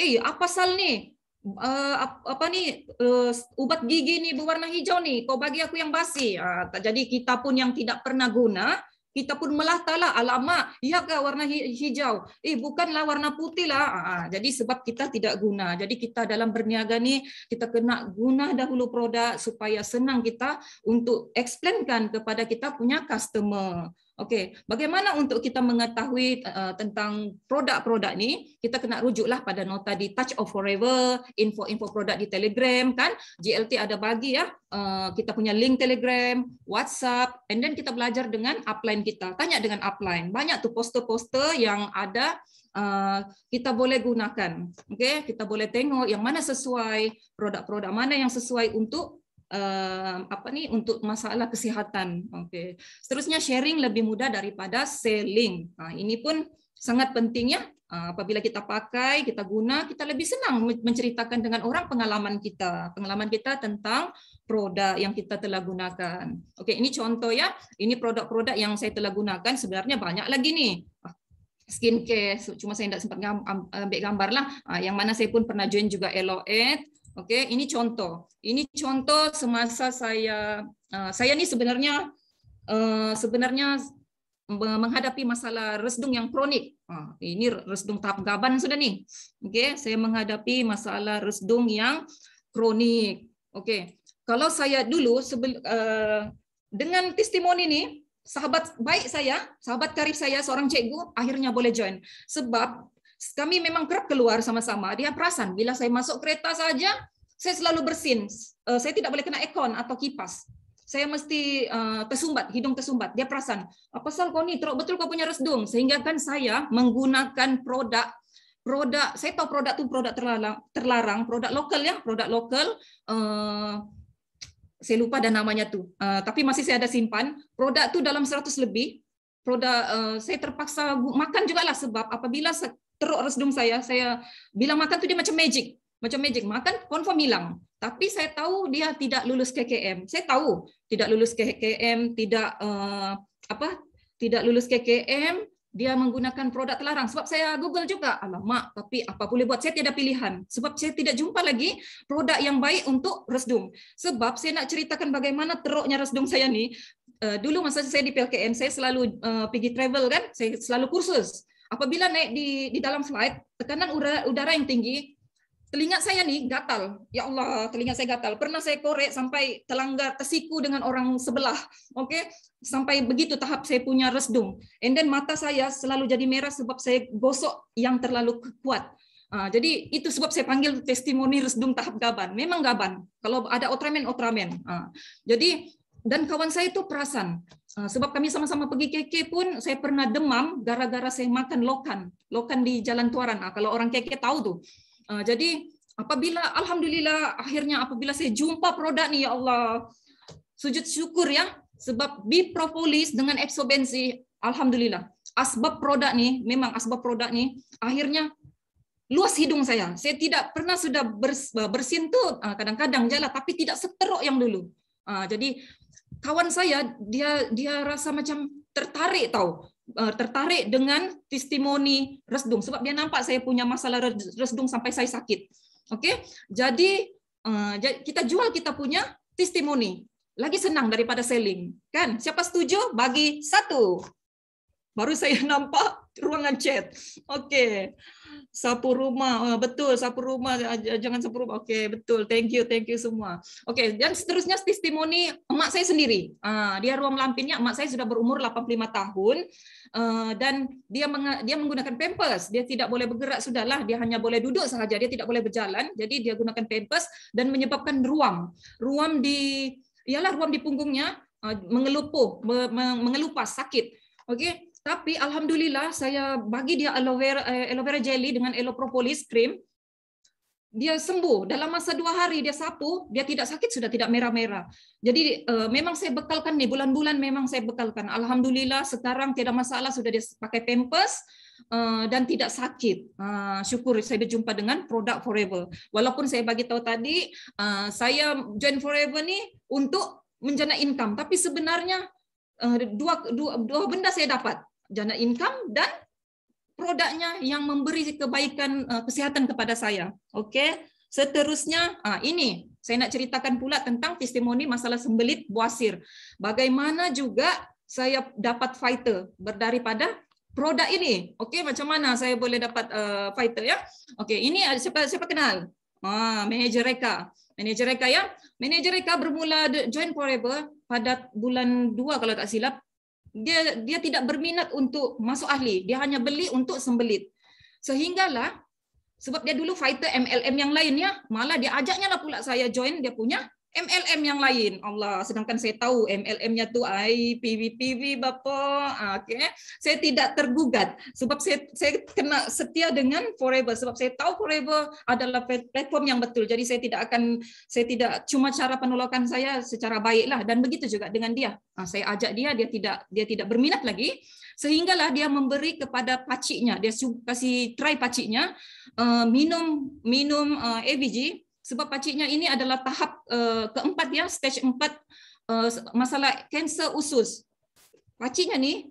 "Eh, apa sal ni? Uh, apa ni uh, ubat gigi ni berwarna hijau ni? Kau bagi aku yang basi." Uh, jadi kita pun yang tidak pernah guna, kita pun melatalah alamak ya ke warna hijau eh bukanlah warna putih lah ah, ah. jadi sebab kita tidak guna jadi kita dalam berniaga ni kita kena guna dahulu produk supaya senang kita untuk explainkan kepada kita punya customer Okey, bagaimana untuk kita mengetahui uh, tentang produk-produk ni? Kita kena rujuklah pada nota di Touch of Forever, info-info produk di Telegram kan? JLT ada bagi ya, uh, kita punya link Telegram, WhatsApp, and then kita belajar dengan upline kita. Tanya dengan upline, banyak tu poster-poster yang ada uh, kita boleh gunakan. Okey, kita boleh tengok yang mana sesuai produk-produk mana yang sesuai untuk uh, apa nih untuk masalah kesehatan. Okay. Seterusnya sharing lebih mudah daripada selling. Nah, ha, ini pun sangat penting ya. Ha, apabila kita pakai, kita guna, kita lebih senang menceritakan dengan orang pengalaman kita, pengalaman kita tentang produk yang kita telah gunakan. Oke, ini contoh ya. Ini produk-produk yang saya telah gunakan sebenarnya banyak lagi nih. Ah, skincare, cuma saya tidak sempat ambil gambar lah. Ah, yang mana saya pun pernah join juga Eloet, Okey, ini contoh. Ini contoh semasa saya uh, saya ni sebenarnya uh, sebenarnya menghadapi masalah resdung yang kronik. Ah, ini resdung tahap gaban sudah ni. Okey, saya menghadapi masalah resdung yang kronik. Okey. Kalau saya dulu uh, dengan testimoni ni, sahabat baik saya, sahabat karib saya seorang cikgu akhirnya boleh join. Sebab kami memang kerap keluar sama-sama. Dia perasan bila saya masuk kereta saja, saya selalu bersin. Eh, saya tidak boleh kena ekon atau kipas. Saya mesti eh, tersumbat, hidung tersumbat. Dia perasan, apa sal kau ni? Teruk betul kau punya resdung. Sehingga kan saya menggunakan produk produk saya tahu produk tu produk terlarang, terlarang produk lokal ya produk lokal eh, saya lupa dan namanya tu tapi masih saya ada simpan produk tu dalam 100 lebih produk saya terpaksa makan juga lah sebab apabila teruk resdum saya. Saya bilang makan tu dia macam magic, macam magic. Makan confirm hilang. Tapi saya tahu dia tidak lulus KKM. Saya tahu tidak lulus KKM, tidak uh, apa? Tidak lulus KKM, dia menggunakan produk terlarang. Sebab saya Google juga. Alamak, tapi apa boleh buat? Saya tidak pilihan. Sebab saya tidak jumpa lagi produk yang baik untuk resdung. Sebab saya nak ceritakan bagaimana teruknya resdung saya ni. Eh, dulu masa saya di PLKM, saya selalu eh, pergi travel kan? Saya selalu kursus. Apabila naik di, di dalam flight, tekanan udara, yang tinggi, telinga saya nih gatal. Ya Allah, telinga saya gatal. Pernah saya korek sampai telangga tesiku dengan orang sebelah. Oke, okay? sampai begitu tahap saya punya resdung. And then mata saya selalu jadi merah sebab saya gosok yang terlalu kuat. Uh, jadi itu sebab saya panggil testimoni resdung tahap gaban. Memang gaban. Kalau ada otramen, otramen. Uh, jadi dan kawan saya itu perasan. Ah, sebab kami sama-sama pergi KK pun saya pernah demam gara-gara saya makan lokan lokan di jalan tuaran ah, kalau orang KK tahu tu ah, jadi apabila alhamdulillah akhirnya apabila saya jumpa produk ni ya Allah sujud syukur ya sebab bipropolis dengan epsobensi alhamdulillah asbab produk ni memang asbab produk ni akhirnya luas hidung saya saya tidak pernah sudah bersin tu kadang-kadang jala, tapi tidak seteruk yang dulu jadi kawan saya dia dia rasa macam tertarik tahu eh, tertarik dengan testimoni resdung sebab dia nampak saya punya masalah resdung sampai saya sakit. Okey. Jadi eh, kita jual kita punya testimoni. Lagi senang daripada selling, kan? Siapa setuju bagi satu. Baru saya nampak ruangan chat. Oke. Okay. Sapu rumah. Oh, betul, sapu rumah. Jangan sapu rumah. Oke, okay, betul. Thank you, thank you semua. Oke, okay, dan seterusnya testimoni emak saya sendiri. Uh, dia ruang lampirnya emak saya sudah berumur 85 tahun uh, dan dia meng, dia menggunakan pampers. Dia tidak boleh bergerak sudahlah, dia hanya boleh duduk saja, dia tidak boleh berjalan. Jadi dia gunakan pampers dan menyebabkan ruam. Ruam di ialah ruam di punggungnya eh, mengelupuh, mengelupas sakit. Oke, okay? Tapi alhamdulillah saya bagi dia aloe vera, eh, aloe vera jelly dengan aloe propolis cream. Dia sembuh dalam masa dua hari dia sapu, dia tidak sakit sudah tidak merah-merah. Jadi uh, memang saya bekalkan nih bulan-bulan memang saya bekalkan. Alhamdulillah sekarang tidak masalah sudah dia pakai pempes uh, eh, dan tidak sakit. Uh, syukur saya berjumpa dengan produk Forever. Walaupun saya bagi tahu tadi uh, saya join Forever nih untuk menjana income, tapi sebenarnya uh, dua, dua dua benda saya dapat jana income dan produknya yang memberi kebaikan uh, kesihatan kepada saya. Okey. Seterusnya uh, ini saya nak ceritakan pula tentang testimoni masalah sembelit buasir. Bagaimana juga saya dapat fighter berdaripada produk ini. Okey, macam mana saya boleh dapat uh, fighter ya? Okey, ini ada siapa siapa kenal? Ah, manager Reka. Manager Reka ya. Manager Reka bermula join Forever pada bulan 2 kalau tak silap dia dia tidak berminat untuk masuk ahli dia hanya beli untuk sembelit sehinggalah sebab dia dulu fighter MLM yang lainnya malah dia ajaknya lah pula saya join dia punya MLM yang lain. Allah, sedangkan saya tahu MLM-nya tu AI, PVPV, Bapa. Ah, okay. Eh. Saya tidak tergugat sebab saya, saya kena setia dengan Forever sebab saya tahu Forever adalah platform yang betul. Jadi saya tidak akan saya tidak cuma cara penolakan saya secara baiklah dan begitu juga dengan dia. Ah, saya ajak dia, dia tidak dia tidak berminat lagi sehinggalah dia memberi kepada paciknya. Dia kasih try paciknya uh, minum minum uh, AVG sebab pakciknya ini adalah tahap uh, keempat ya stage empat uh, masalah kanser usus pakciknya ni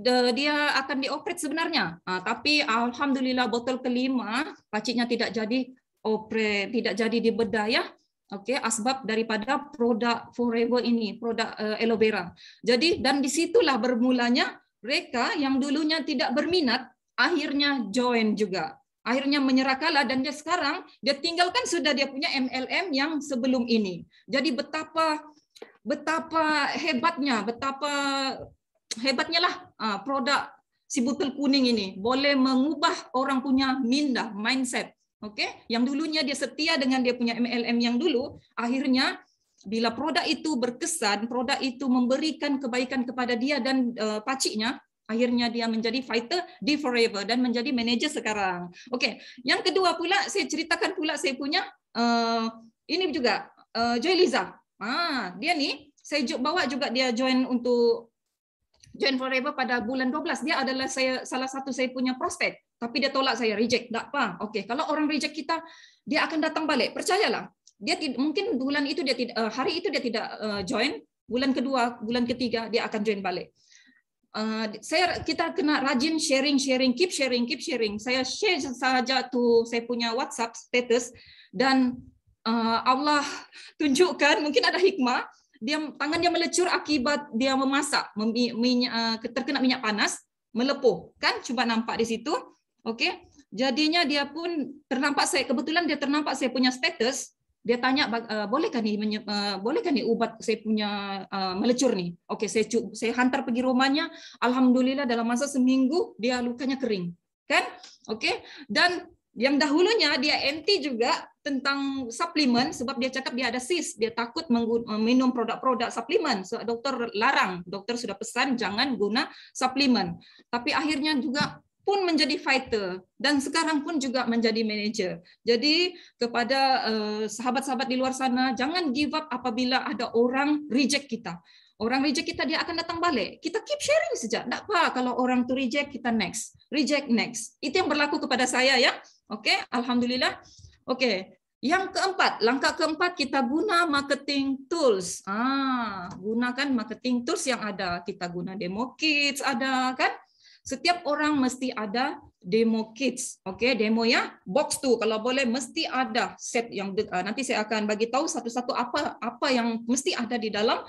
the, dia akan dioperat sebenarnya uh, tapi alhamdulillah botol kelima pakciknya tidak jadi operat tidak jadi dibedah ya okey asbab daripada produk forever ini produk uh, aloe vera jadi dan disitulah bermulanya mereka yang dulunya tidak berminat akhirnya join juga akhirnya menyerah kalah dan dia sekarang dia tinggalkan sudah dia punya MLM yang sebelum ini. Jadi betapa betapa hebatnya, betapa hebatnya lah ah, produk si butel kuning ini boleh mengubah orang punya minda, mindset. Oke, okay? yang dulunya dia setia dengan dia punya MLM yang dulu, akhirnya bila produk itu berkesan, produk itu memberikan kebaikan kepada dia dan uh, eh, paciknya, akhirnya dia menjadi fighter di forever dan menjadi manager sekarang. Okey, yang kedua pula saya ceritakan pula saya punya uh, ini juga uh, Joy Liza. Ha, dia ni saya bawa juga dia join untuk join forever pada bulan 12. Dia adalah saya salah satu saya punya prospek. tapi dia tolak saya reject. Tak apa. Okey, kalau orang reject kita, dia akan datang balik. Percayalah. Dia mungkin bulan itu dia tidak eh, hari itu dia tidak join, bulan kedua, bulan ketiga dia akan join balik. Ah, saya kita kena rajin sharing sharing keep sharing keep sharing. Saya share saja tu saya punya WhatsApp status dan uh, Allah tunjukkan mungkin ada hikmah dia tangan dia melecur akibat dia memasak memi, minyak, uh, terkena minyak panas melepuh kan cuba nampak di situ okey jadinya dia pun ternampak saya kebetulan dia ternampak saya punya status dia tanya eh, boleh kan nih eh, boleh kan nih ubat saya punya eh, melecur nih oke saya saya hantar pergi rumahnya alhamdulillah dalam masa seminggu dia lukanya kering kan oke dan yang dahulunya dia anti juga tentang suplemen sebab dia cakap dia ada sis dia takut minum produk-produk suplemen so, dokter larang dokter sudah pesan jangan guna suplemen tapi akhirnya juga pun menjadi fighter dan sekarang pun juga menjadi manager. Jadi kepada eh, sahabat-sahabat di luar sana jangan give up apabila ada orang reject kita. Orang reject kita dia akan datang balik. Kita keep sharing saja. Tak apa kalau orang tu reject kita next. Reject next. Itu yang berlaku kepada saya ya. Okey, alhamdulillah. Okey. Yang keempat, langkah keempat kita guna marketing tools. Ah, gunakan marketing tools yang ada. Kita guna demo kits ada kan? setiap orang mesti ada demo kits okey demo ya box tu kalau boleh mesti ada set yang uh, nanti saya akan bagi tahu satu-satu apa apa yang mesti ada di dalam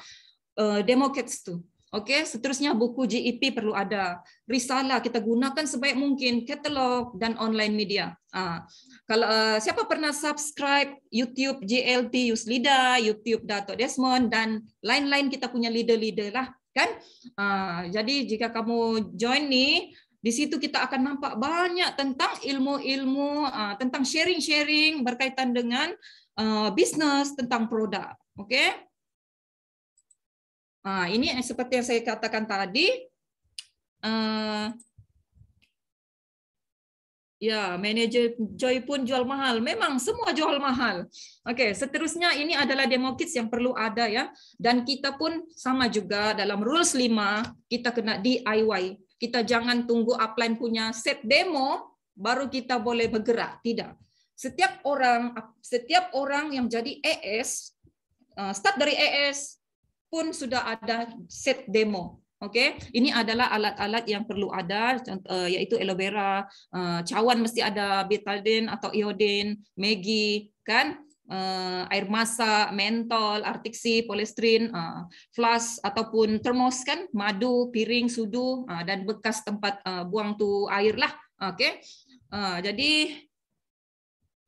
uh, demo kits tu okey seterusnya buku GEP perlu ada risalah kita gunakan sebaik mungkin katalog dan online media uh, kalau uh, siapa pernah subscribe YouTube JLT Yuslida YouTube Dato Desmond dan lain-lain kita punya leader-leader lah kan uh, jadi jika kamu join ni di situ kita akan nampak banyak tentang ilmu-ilmu ah, tentang sharing-sharing berkaitan dengan ah, bisnes tentang produk okey uh, ini seperti yang saya katakan tadi Ya, manajer Joy pun jual mahal. Memang semua jual mahal. Oke, okay, seterusnya ini adalah demo kits yang perlu ada ya. Dan kita pun sama juga dalam rules 5, kita kena DIY. Kita jangan tunggu upline punya set demo baru kita boleh bergerak. Tidak. Setiap orang setiap orang yang jadi ES uh, start dari ES pun sudah ada set demo. Okey, ini adalah alat-alat yang perlu ada eh, iaitu aloe vera, eh, cawan mesti ada betadine atau iodin, maggi kan? Uh, air masa, mentol, artiksi, C, polistrin, uh, flask ataupun termos kan, madu, piring, sudu uh, dan bekas tempat uh, buang tu air lah. Okay. Uh, jadi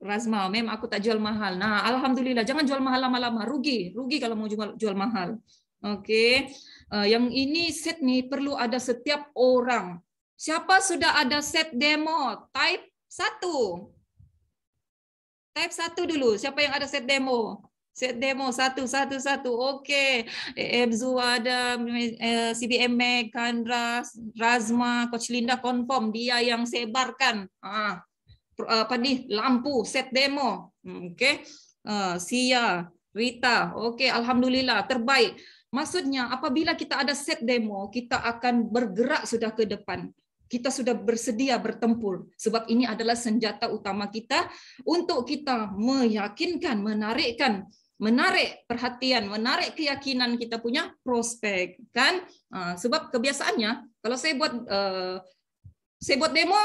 Razma, mem aku tak jual mahal. Nah, alhamdulillah jangan jual mahal lama-lama rugi, rugi kalau mau jual, jual mahal. Okay. Uh, yang ini set ni perlu ada setiap orang. Siapa sudah ada set demo type 1? Type 1 dulu. Siapa yang ada set demo? Set demo satu, satu, satu. Okey. Ebzu ada, eh, CBM Meg, Kandra, Razma, Coach Linda confirm. Dia yang sebarkan. Ah, apa nih Lampu, set demo. Hmm, okey. Uh, Sia, Rita. Okey, Alhamdulillah. Terbaik. Maksudnya apabila kita ada set demo, kita akan bergerak sudah ke depan. Kita sudah bersedia bertempur sebab ini adalah senjata utama kita untuk kita meyakinkan, menarikkan, menarik perhatian, menarik keyakinan kita punya prospek, kan? Ha, sebab kebiasaannya kalau saya buat eh, saya buat demo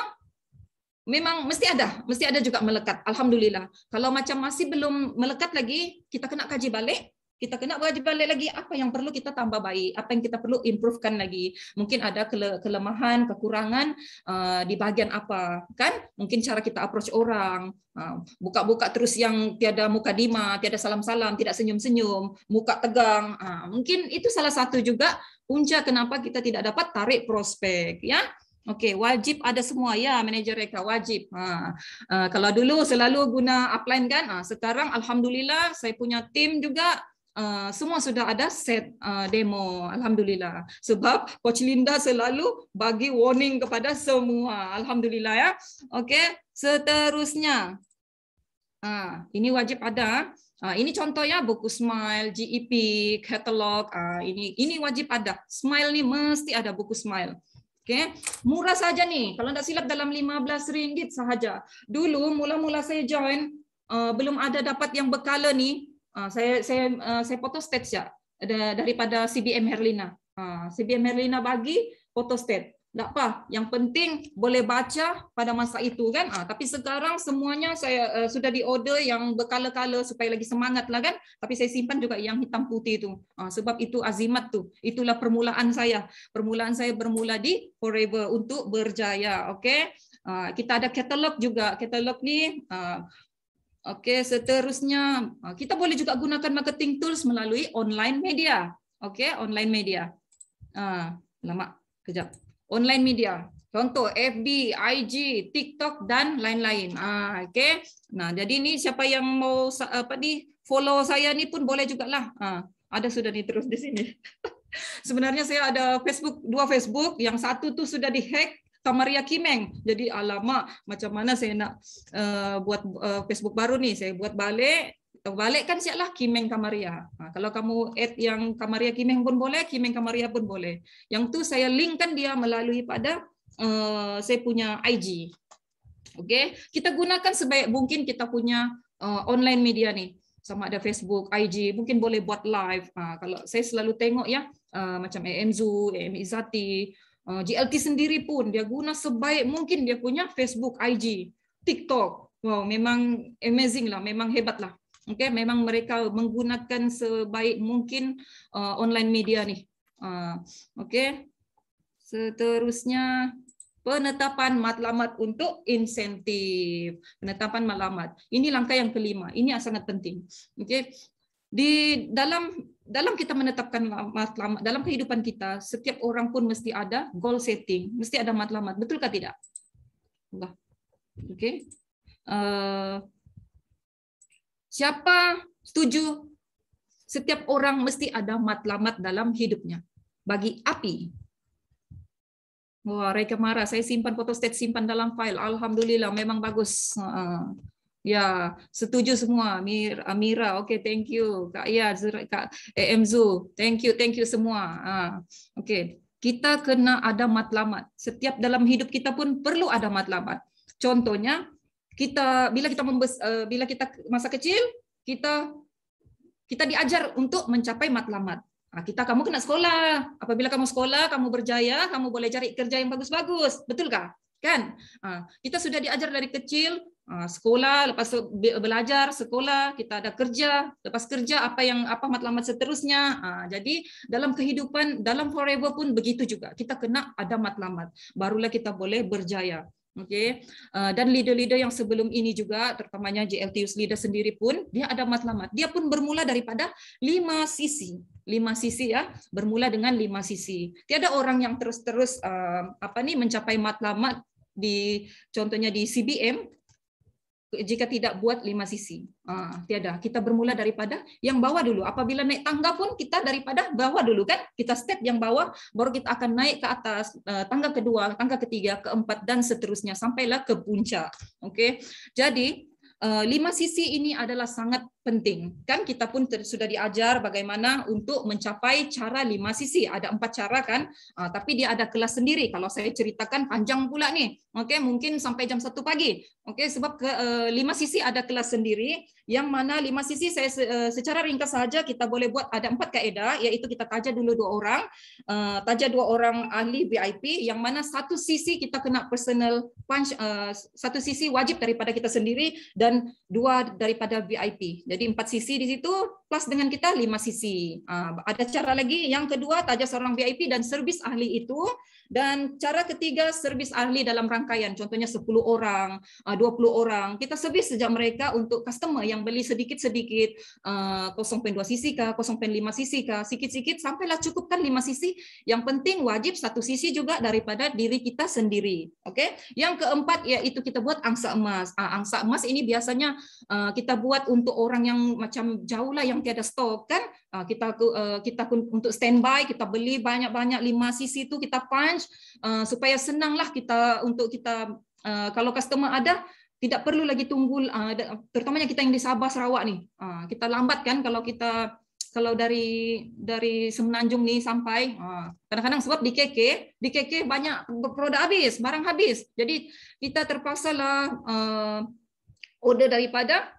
memang mesti ada, mesti ada juga melekat. Alhamdulillah. Kalau macam masih belum melekat lagi, kita kena kaji balik kita kena belajar balik lagi apa yang perlu kita tambah baik, apa yang kita perlu improvekan lagi. Mungkin ada kelemahan, kekurangan uh, di bahagian apa, kan? Mungkin cara kita approach orang, uh, buka-buka uh, terus yang tiada muka dima, tiada salam-salam, tidak senyum-senyum, muka tegang. Uh, mungkin itu salah satu juga punca kenapa kita tidak dapat tarik prospek, ya? Okey, wajib ada semua ya, manager mereka wajib. Ha. Uh, kalau dulu selalu guna upline kan, uh, sekarang alhamdulillah saya punya tim juga Uh, semua sudah ada set uh, demo alhamdulillah sebab coach Linda selalu bagi warning kepada semua alhamdulillah ya okey seterusnya uh, ini wajib ada uh, ini contoh ya buku smile GEP catalog uh, ini ini wajib ada smile ni mesti ada buku smile okey murah saja ni kalau tak silap dalam lima belas ringgit sahaja dulu mula-mula saya join uh, belum ada dapat yang berkala ni Ah, saya saya ah, saya foto stage ya ada daripada CBM Herlina. Ah, CBM Herlina bagi foto stage. Tak apa, yang penting boleh baca pada masa itu kan. Ah, tapi sekarang semuanya saya uh, sudah diorder yang berkala-kala supaya lagi semangat lah kan. Tapi saya simpan juga yang hitam putih itu. Ah, sebab itu azimat tu. Itulah permulaan saya. Permulaan saya bermula di Forever untuk berjaya. Okay. Ah, kita ada katalog juga. Katalog ni ah, Okey, seterusnya ah, kita boleh juga gunakan marketing tools melalui online media. Okey, online media. Ah, lama kejap. Online media. Contoh FB, IG, TikTok dan lain-lain. Ah, okey. Nah, jadi ni siapa yang mau apa ni follow saya ni pun boleh jugalah. Ah, ada sudah ni terus di sini. Sebenarnya saya ada Facebook, dua Facebook. Yang satu tu sudah dihack Tamaria Kimeng. Jadi alamak macam mana saya nak uh, buat uh, Facebook baru ni? Saya buat balik eh, balik kan siaplah Kimeng Kamaria. Ha, kalau kamu add yang Kamaria Kimeng pun boleh, Kimeng Kamaria pun boleh. Yang tu saya linkkan dia melalui pada uh, saya punya IG. Okey, kita gunakan sebaik mungkin kita punya uh, online media ni. Sama ada Facebook, IG, mungkin boleh buat live. Ha, kalau saya selalu tengok ya uh, macam AM Zoo, AM Izati, Eh, GLT sendiri pun dia guna sebaik mungkin dia punya Facebook, IG, TikTok. Wow, memang amazing lah, memang hebat lah. Okay, memang mereka menggunakan sebaik mungkin uh, online media ni. Uh, okay, seterusnya penetapan matlamat untuk insentif. Penetapan matlamat. Ini langkah yang kelima. Ini sangat penting. Okay, di dalam dalam kita menetapkan matlamat dalam kehidupan kita setiap orang pun mesti ada goal setting mesti ada matlamat betul ke tidak Allah okey uh, siapa setuju setiap orang mesti ada matlamat dalam hidupnya bagi api wah mereka marah. saya simpan foto state simpan dalam file alhamdulillah memang bagus uh, Ya, setuju semua. Mir, Amira, okay, thank you. Kak Ya, Kak eh, Emzu, thank you, thank you semua. Ha. Okay, kita kena ada matlamat. Setiap dalam hidup kita pun perlu ada matlamat. Contohnya, kita bila kita membes, uh, bila kita masa kecil kita kita diajar untuk mencapai matlamat. Nah, ha, kita kamu kena sekolah. Apabila kamu sekolah, kamu berjaya, kamu boleh cari kerja yang bagus-bagus. Betulkah? Kan? Nah, ha, kita sudah diajar dari kecil Ah, sekolah lepas belajar sekolah kita ada kerja lepas kerja apa yang apa matlamat seterusnya ah, jadi dalam kehidupan dalam forever pun begitu juga kita kena ada matlamat barulah kita boleh berjaya okey ah, dan leader-leader yang sebelum ini juga terutamanya JLTUS leader sendiri pun dia ada matlamat dia pun bermula daripada lima sisi lima sisi ya bermula dengan lima sisi tiada orang yang terus-terus apa ni mencapai matlamat di contohnya di CBM jika tidak buat lima sisi. Ah, tiada. Kita bermula daripada yang bawah dulu. Apabila naik tangga pun kita daripada bawah dulu kan? Kita step yang bawah baru kita akan naik ke atas e, tangga kedua, tangga ketiga, keempat dan seterusnya sampailah ke puncak. Oke. Okay? Jadi, Eh, lima sisi ini adalah sangat penting. Kan kita pun sudah diajar bagaimana untuk mencapai cara lima sisi. Ada empat cara kan, uh, tapi dia ada kelas sendiri. Kalau saya ceritakan panjang pula nih. Oke, okay, mungkin sampai jam satu pagi. Oke, okay, sebab ke uh, lima sisi ada kelas sendiri yang mana lima sisi saya eh, secara ringkas saja kita boleh buat ada empat kaedah iaitu kita taja dulu dua orang eh, taja dua orang ahli VIP yang mana satu sisi kita kena personal punch eh, satu sisi wajib daripada kita sendiri dan dua daripada VIP jadi empat sisi di situ plus dengan kita lima sisi ah, ada cara lagi yang kedua taja seorang VIP dan servis ahli itu dan cara ketiga servis ahli dalam rangkaian contohnya 10 orang ah, uh, 20 orang kita servis sejak mereka untuk customer yang yang beli sedikit-sedikit uh, 0.2 sisi kah, 0.5 sisi kah, sikit-sikit sampailah cukupkan 5 sisi. Yang penting wajib satu sisi juga daripada diri kita sendiri. Oke? Okay? Yang keempat yaitu kita buat angsa emas. Uh, angsa emas ini biasanya uh, kita buat untuk orang yang macam jauh lah yang tiada stok kan? Ah, kita uh, kita untuk standby kita beli banyak-banyak lima sisi itu kita punch uh, supaya senanglah kita untuk kita uh, kalau customer ada, tidak perlu lagi tunggu ah, terutamanya kita yang di Sabah Sarawak nih ah, kita lambat kan? kalau kita kalau dari dari Semenanjung nih sampai ah, kadang-kadang sebab di KK di KK banyak produk habis barang habis jadi kita terpaksa lah order daripada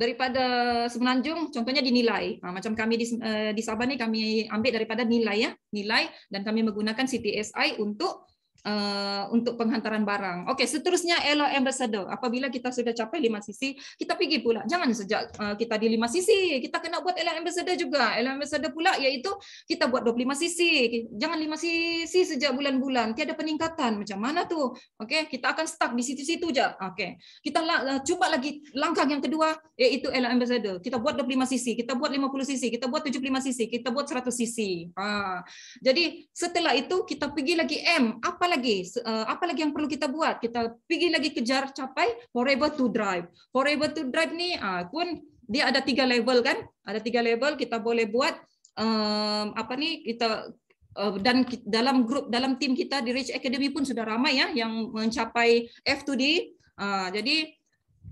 daripada Semenanjung contohnya dinilai uh, macam kami di, eh, di Sabah nih kami ambil daripada nilai ya nilai dan kami menggunakan CTSI untuk uh, untuk penghantaran barang. Okey, seterusnya Elo Ambassador. Apabila kita sudah capai lima sisi, kita pergi pula. Jangan sejak uh, kita di lima sisi, kita kena buat Elo Ambassador juga. Elo Ambassador pula iaitu kita buat 25 sisi. Jangan lima sisi sejak bulan-bulan. Tiada peningkatan. Macam mana tu? Okey, kita akan stuck di situ-situ je. Okey. Kita la- uh, cuba lagi langkah yang kedua iaitu Elo Ambassador. Kita buat 25 sisi, kita buat 50 sisi, kita buat 75 sisi, kita buat 100 sisi. Ha. Jadi setelah itu kita pergi lagi M. Apa lagi? Uh, apa lagi yang perlu kita buat? Kita pergi lagi kejar capai forever to drive. Forever to drive ni uh, pun dia ada tiga level kan? Ada tiga level kita boleh buat um, apa ni kita eh, dan dalam grup dalam tim kita di Reach Academy pun sudah ramai ya yang mencapai F2D ah, jadi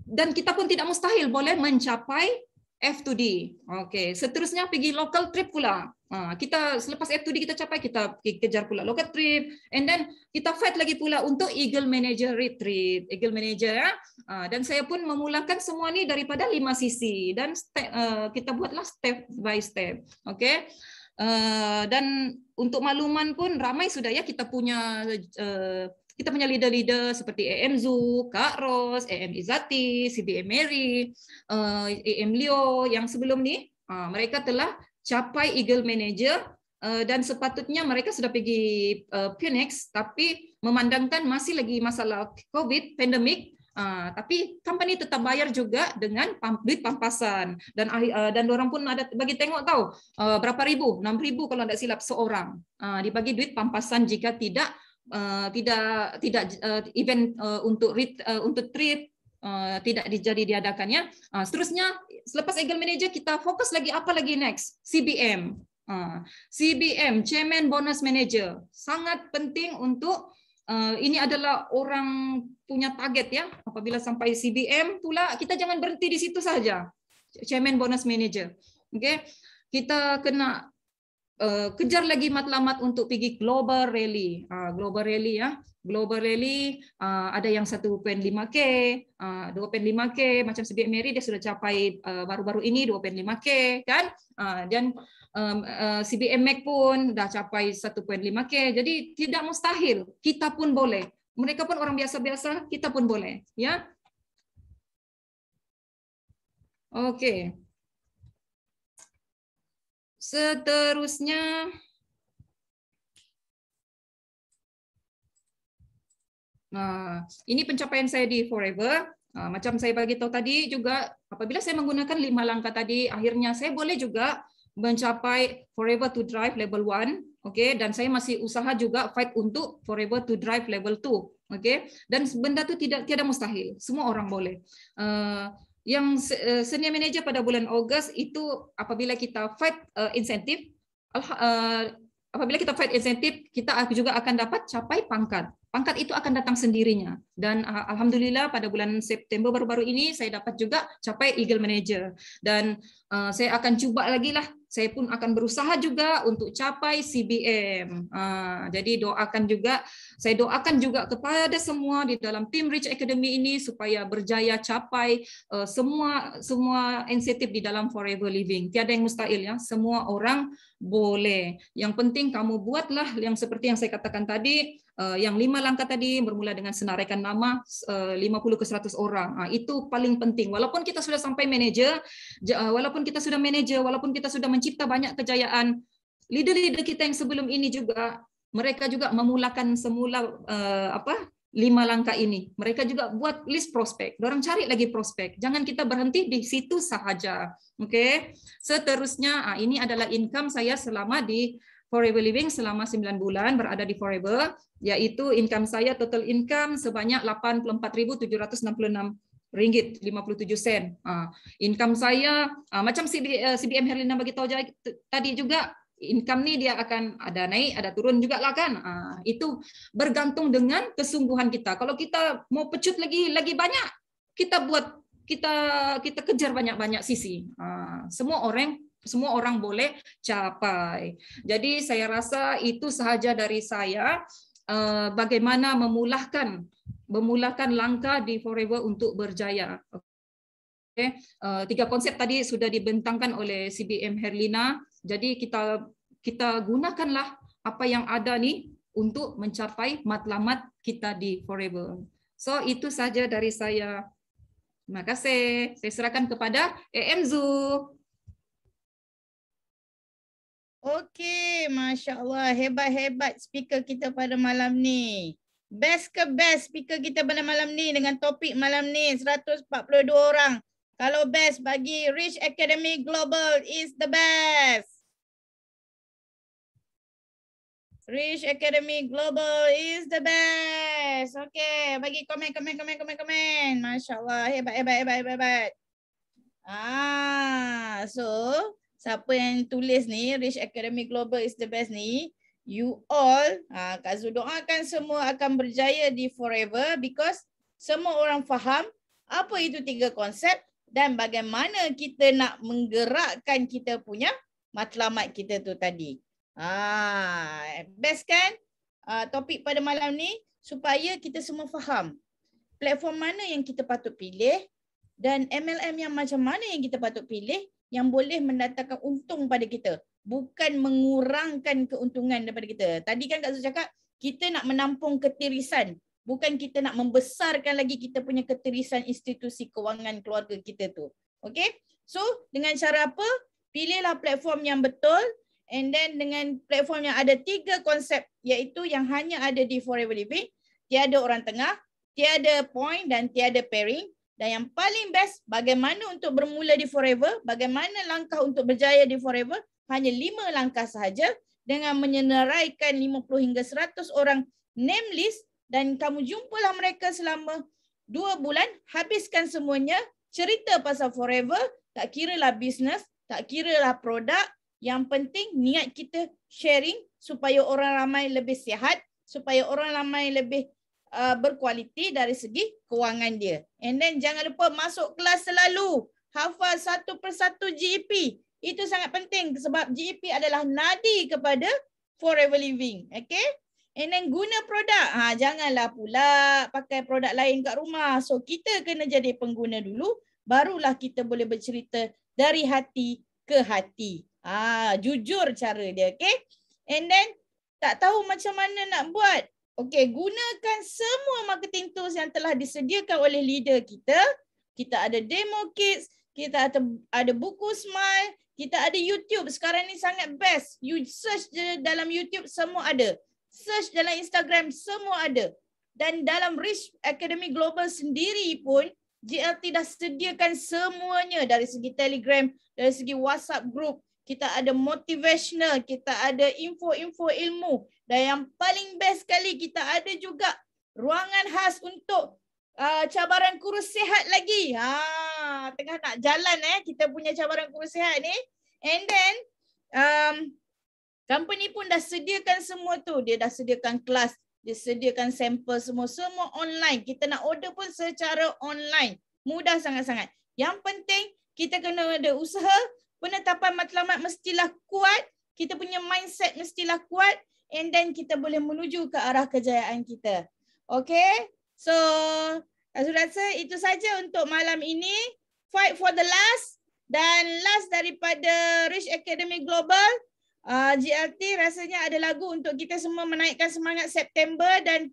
dan kita pun tidak mustahil boleh mencapai F2D. Okey, seterusnya pergi local trip pula. Ha, kita selepas F2D kita capai kita kejar pula local trip and then kita fight lagi pula untuk Eagle Manager retreat Eagle Manager ya ha, dan saya pun memulakan semua ni daripada lima sisi dan step, eh, kita buatlah step by step okey eh, dan untuk makluman pun ramai sudah ya kita punya eh, kita punya leader-leader seperti AM Zu, Kak Ros, AM Izati, CBM Mary, AM Leo yang sebelum ni mereka telah capai Eagle Manager eh, dan sepatutnya mereka sudah pergi eh, Phoenix tapi memandangkan masih lagi masalah COVID pandemik, ah, tapi company tetap bayar juga dengan duit pampasan dan eh, dan orang pun ada bagi tengok tahu berapa ribu enam ribu kalau tidak silap seorang ah, dibagi duit pampasan jika tidak tidak tidak event untuk uh, untuk trip Eh, tidak dijadi diadakan ya. Uh, seterusnya selepas Eagle Manager kita fokus lagi apa lagi next? CBM. Uh, eh, CBM Chairman Bonus Manager sangat penting untuk uh, ini adalah orang punya target ya. Apabila sampai CBM pula kita jangan berhenti di situ saja. Chairman Bonus Manager. Okay, Kita kena Eh, kejar lagi matlamat untuk pergi global rally. Uh, global rally ya. Global rally uh, ada yang 1.5k, uh, 2.5k macam Sibik Mary dia sudah capai uh, baru-baru ini 2.5k kan? Uh, dan um, uh, eh, CBM Mac pun dah capai 1.5k. Jadi tidak mustahil kita pun boleh. Mereka pun orang biasa-biasa, kita pun boleh, ya. Okey. Seterusnya nah ini pencapaian saya di Forever. Ah, macam saya bagi tahu tadi juga apabila saya menggunakan lima langkah tadi akhirnya saya boleh juga mencapai Forever to Drive level 1. Okay? dan saya masih usaha juga fight untuk Forever to Drive level 2. Okay? dan benda tu tidak tiada mustahil. Semua orang boleh. Uh, yang eh, senior manager pada bulan Ogos itu apabila kita fight eh, insentif eh, apabila kita fight insentif kita juga akan dapat capai pangkat pangkat itu akan datang sendirinya dan ah, alhamdulillah pada bulan September baru-baru ini saya dapat juga capai eagle manager dan saya akan cuba lagi lah saya pun akan berusaha juga untuk capai CBM. Ah, jadi doakan juga, saya doakan juga kepada semua di dalam tim Rich Academy ini supaya berjaya capai eh, semua semua insentif di dalam Forever Living. Tiada yang mustahil ya, semua orang boleh. Yang penting kamu buatlah yang seperti yang saya katakan tadi, Eh, yang lima langkah tadi bermula dengan senaraikan nama 50 eh, ke 100 orang. Ah, itu paling penting. Walaupun kita sudah sampai manager, eh, walaupun kita sudah manager, walaupun kita sudah mencipta banyak kejayaan, leader-leader kita yang sebelum ini juga mereka juga memulakan semula apa? lima langkah ini. Mereka juga buat list prospek. Orang cari lagi prospek. Jangan kita berhenti di situ sahaja. Oke. Okay? Seterusnya, ah, ini adalah income saya selama di forever living selama 9 bulan berada di forever yaitu income saya total income sebanyak 84766 ringgit 57 sen. Ah, income saya ah, macam CBM eh, Herlina bagi tahu tadi juga income ni dia akan ada naik ada turun juga lah kan. Ah, itu bergantung dengan kesungguhan kita. Kalau kita mau pecut lagi lagi banyak kita buat kita kita kejar banyak-banyak sisi. semua orang semua orang boleh capai. Jadi saya rasa itu sahaja dari saya eh, bagaimana memulakan memulakan langkah di Forever untuk berjaya. Okay. Uh, eh, tiga konsep tadi sudah dibentangkan oleh CBM Herlina. Jadi kita kita gunakanlah apa yang ada ni untuk mencapai matlamat kita di Forever. So itu saja dari saya. Terima kasih. Saya serahkan kepada EM Okey, Masya Allah. Hebat-hebat speaker kita pada malam ni. Best ke best speaker kita pada malam ni dengan topik malam ni. 142 orang. Kalau best bagi Rich Academy Global is the best. Rich Academy Global is the best. Okay, bagi komen, komen, komen, komen, komen. Masya Allah, hebat, hebat, hebat, hebat, hebat. Ah, so siapa yang tulis ni, Rich Academy Global is the best ni, you all, ha, Kak Zul doakan semua akan berjaya di forever because semua orang faham apa itu tiga konsep dan bagaimana kita nak menggerakkan kita punya matlamat kita tu tadi. Ha, best kan ha, topik pada malam ni supaya kita semua faham platform mana yang kita patut pilih dan MLM yang macam mana yang kita patut pilih yang boleh mendatangkan untung pada kita bukan mengurangkan keuntungan daripada kita. Tadi kan Kak Zul cakap kita nak menampung ketirisan bukan kita nak membesarkan lagi kita punya ketirisan institusi kewangan keluarga kita tu. Okay? So dengan cara apa? Pilihlah platform yang betul and then dengan platform yang ada tiga konsep iaitu yang hanya ada di Forever Living, tiada orang tengah, tiada point dan tiada pairing. Dan yang paling best bagaimana untuk bermula di forever, bagaimana langkah untuk berjaya di forever, hanya lima langkah sahaja dengan menyenaraikan 50 hingga 100 orang name list dan kamu jumpalah mereka selama dua bulan, habiskan semuanya, cerita pasal forever, tak kira lah bisnes, tak kira lah produk, yang penting niat kita sharing supaya orang ramai lebih sihat, supaya orang ramai lebih uh, berkualiti dari segi kewangan dia. And then jangan lupa masuk kelas selalu. Hafal satu persatu GEP. Itu sangat penting sebab GEP adalah nadi kepada forever living. Okay? And then guna produk. Ha, janganlah pula pakai produk lain kat rumah. So kita kena jadi pengguna dulu. Barulah kita boleh bercerita dari hati ke hati. Ha, jujur cara dia. Okay? And then tak tahu macam mana nak buat. Okey, gunakan semua marketing tools yang telah disediakan oleh leader kita. Kita ada demo kits, kita ada, ada buku smile, kita ada YouTube. Sekarang ni sangat best. You search dalam YouTube, semua ada. Search dalam Instagram, semua ada. Dan dalam Rich Academy Global sendiri pun, GLT dah sediakan semuanya dari segi Telegram, dari segi WhatsApp group. Kita ada motivational, kita ada info-info ilmu. Dan yang paling best sekali kita ada juga ruangan khas untuk uh, cabaran kurus sihat lagi. Ha, tengah nak jalan eh kita punya cabaran kurus sihat ni. And then um, company pun dah sediakan semua tu. Dia dah sediakan kelas, dia sediakan sampel semua. Semua online. Kita nak order pun secara online. Mudah sangat-sangat. Yang penting kita kena ada usaha. Penetapan matlamat mestilah kuat. Kita punya mindset mestilah kuat and then kita boleh menuju ke arah kejayaan kita. Okay? So, Azul rasa itu saja untuk malam ini. Fight for the last dan last daripada Rich Academy Global. Uh, GLT rasanya ada lagu untuk kita semua menaikkan semangat September dan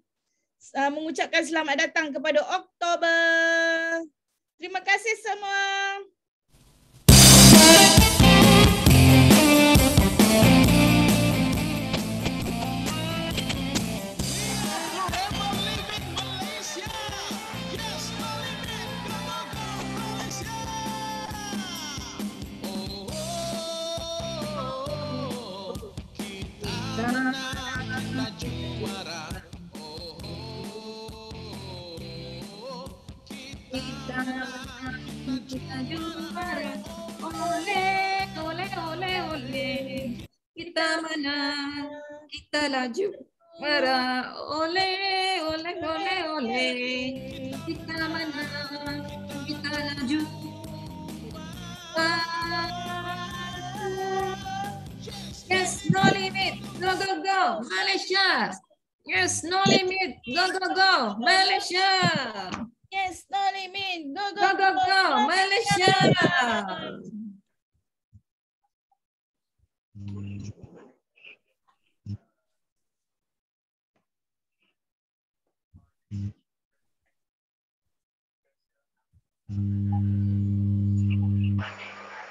uh, mengucapkan selamat datang kepada Oktober. Terima kasih semua. Yulmaras. Ole, ole, ole, ole. Kita mana, kita laju. ole, ole, ole, ole. Kita mana, kita laju. Yes, no limit. Go, go, go. Malaysia. Yes, no limit. Go, go, go. Malaysia. Yes, no limit. Go, go, go, go, go, go. Malaysia.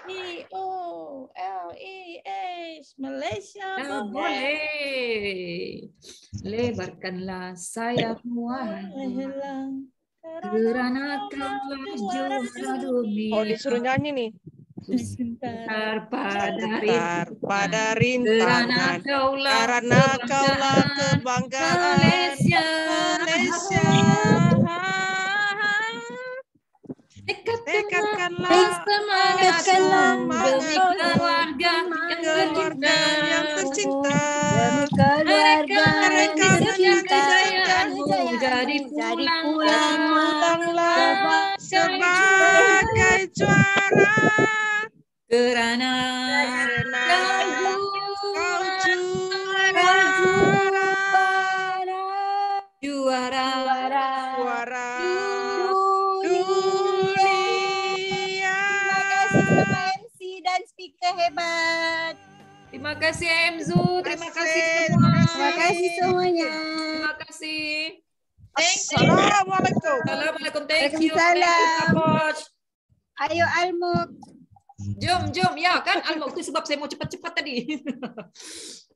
E O L E H Malaysia oh, ah, boleh. boleh lebarkanlah sayapmu wahai Oh, disuruh nyanyi nih. pada rintangan. Karena kaulah kebanggaan. Malaysia. Malaysia. Dekatkanlah, semangat demi keluarga yang tercinta. Demi keluarga jadi pulang, pulanglah sebagai juara. Kerana, Kerana kau juara. Juara. Juara. Juara. Dunia. Terima kasih Semansi dan speaker hebat. Terima kasih Emzu, terima kasih semua. Terima kasih semuanya. Terima kasih. Assalamualaikum. Assalamualaikum. Thank you. Assalamualaikum. Ayo Almuk. Jom, jom. Ya kan Almuk tu sebab saya mau cepat-cepat tadi.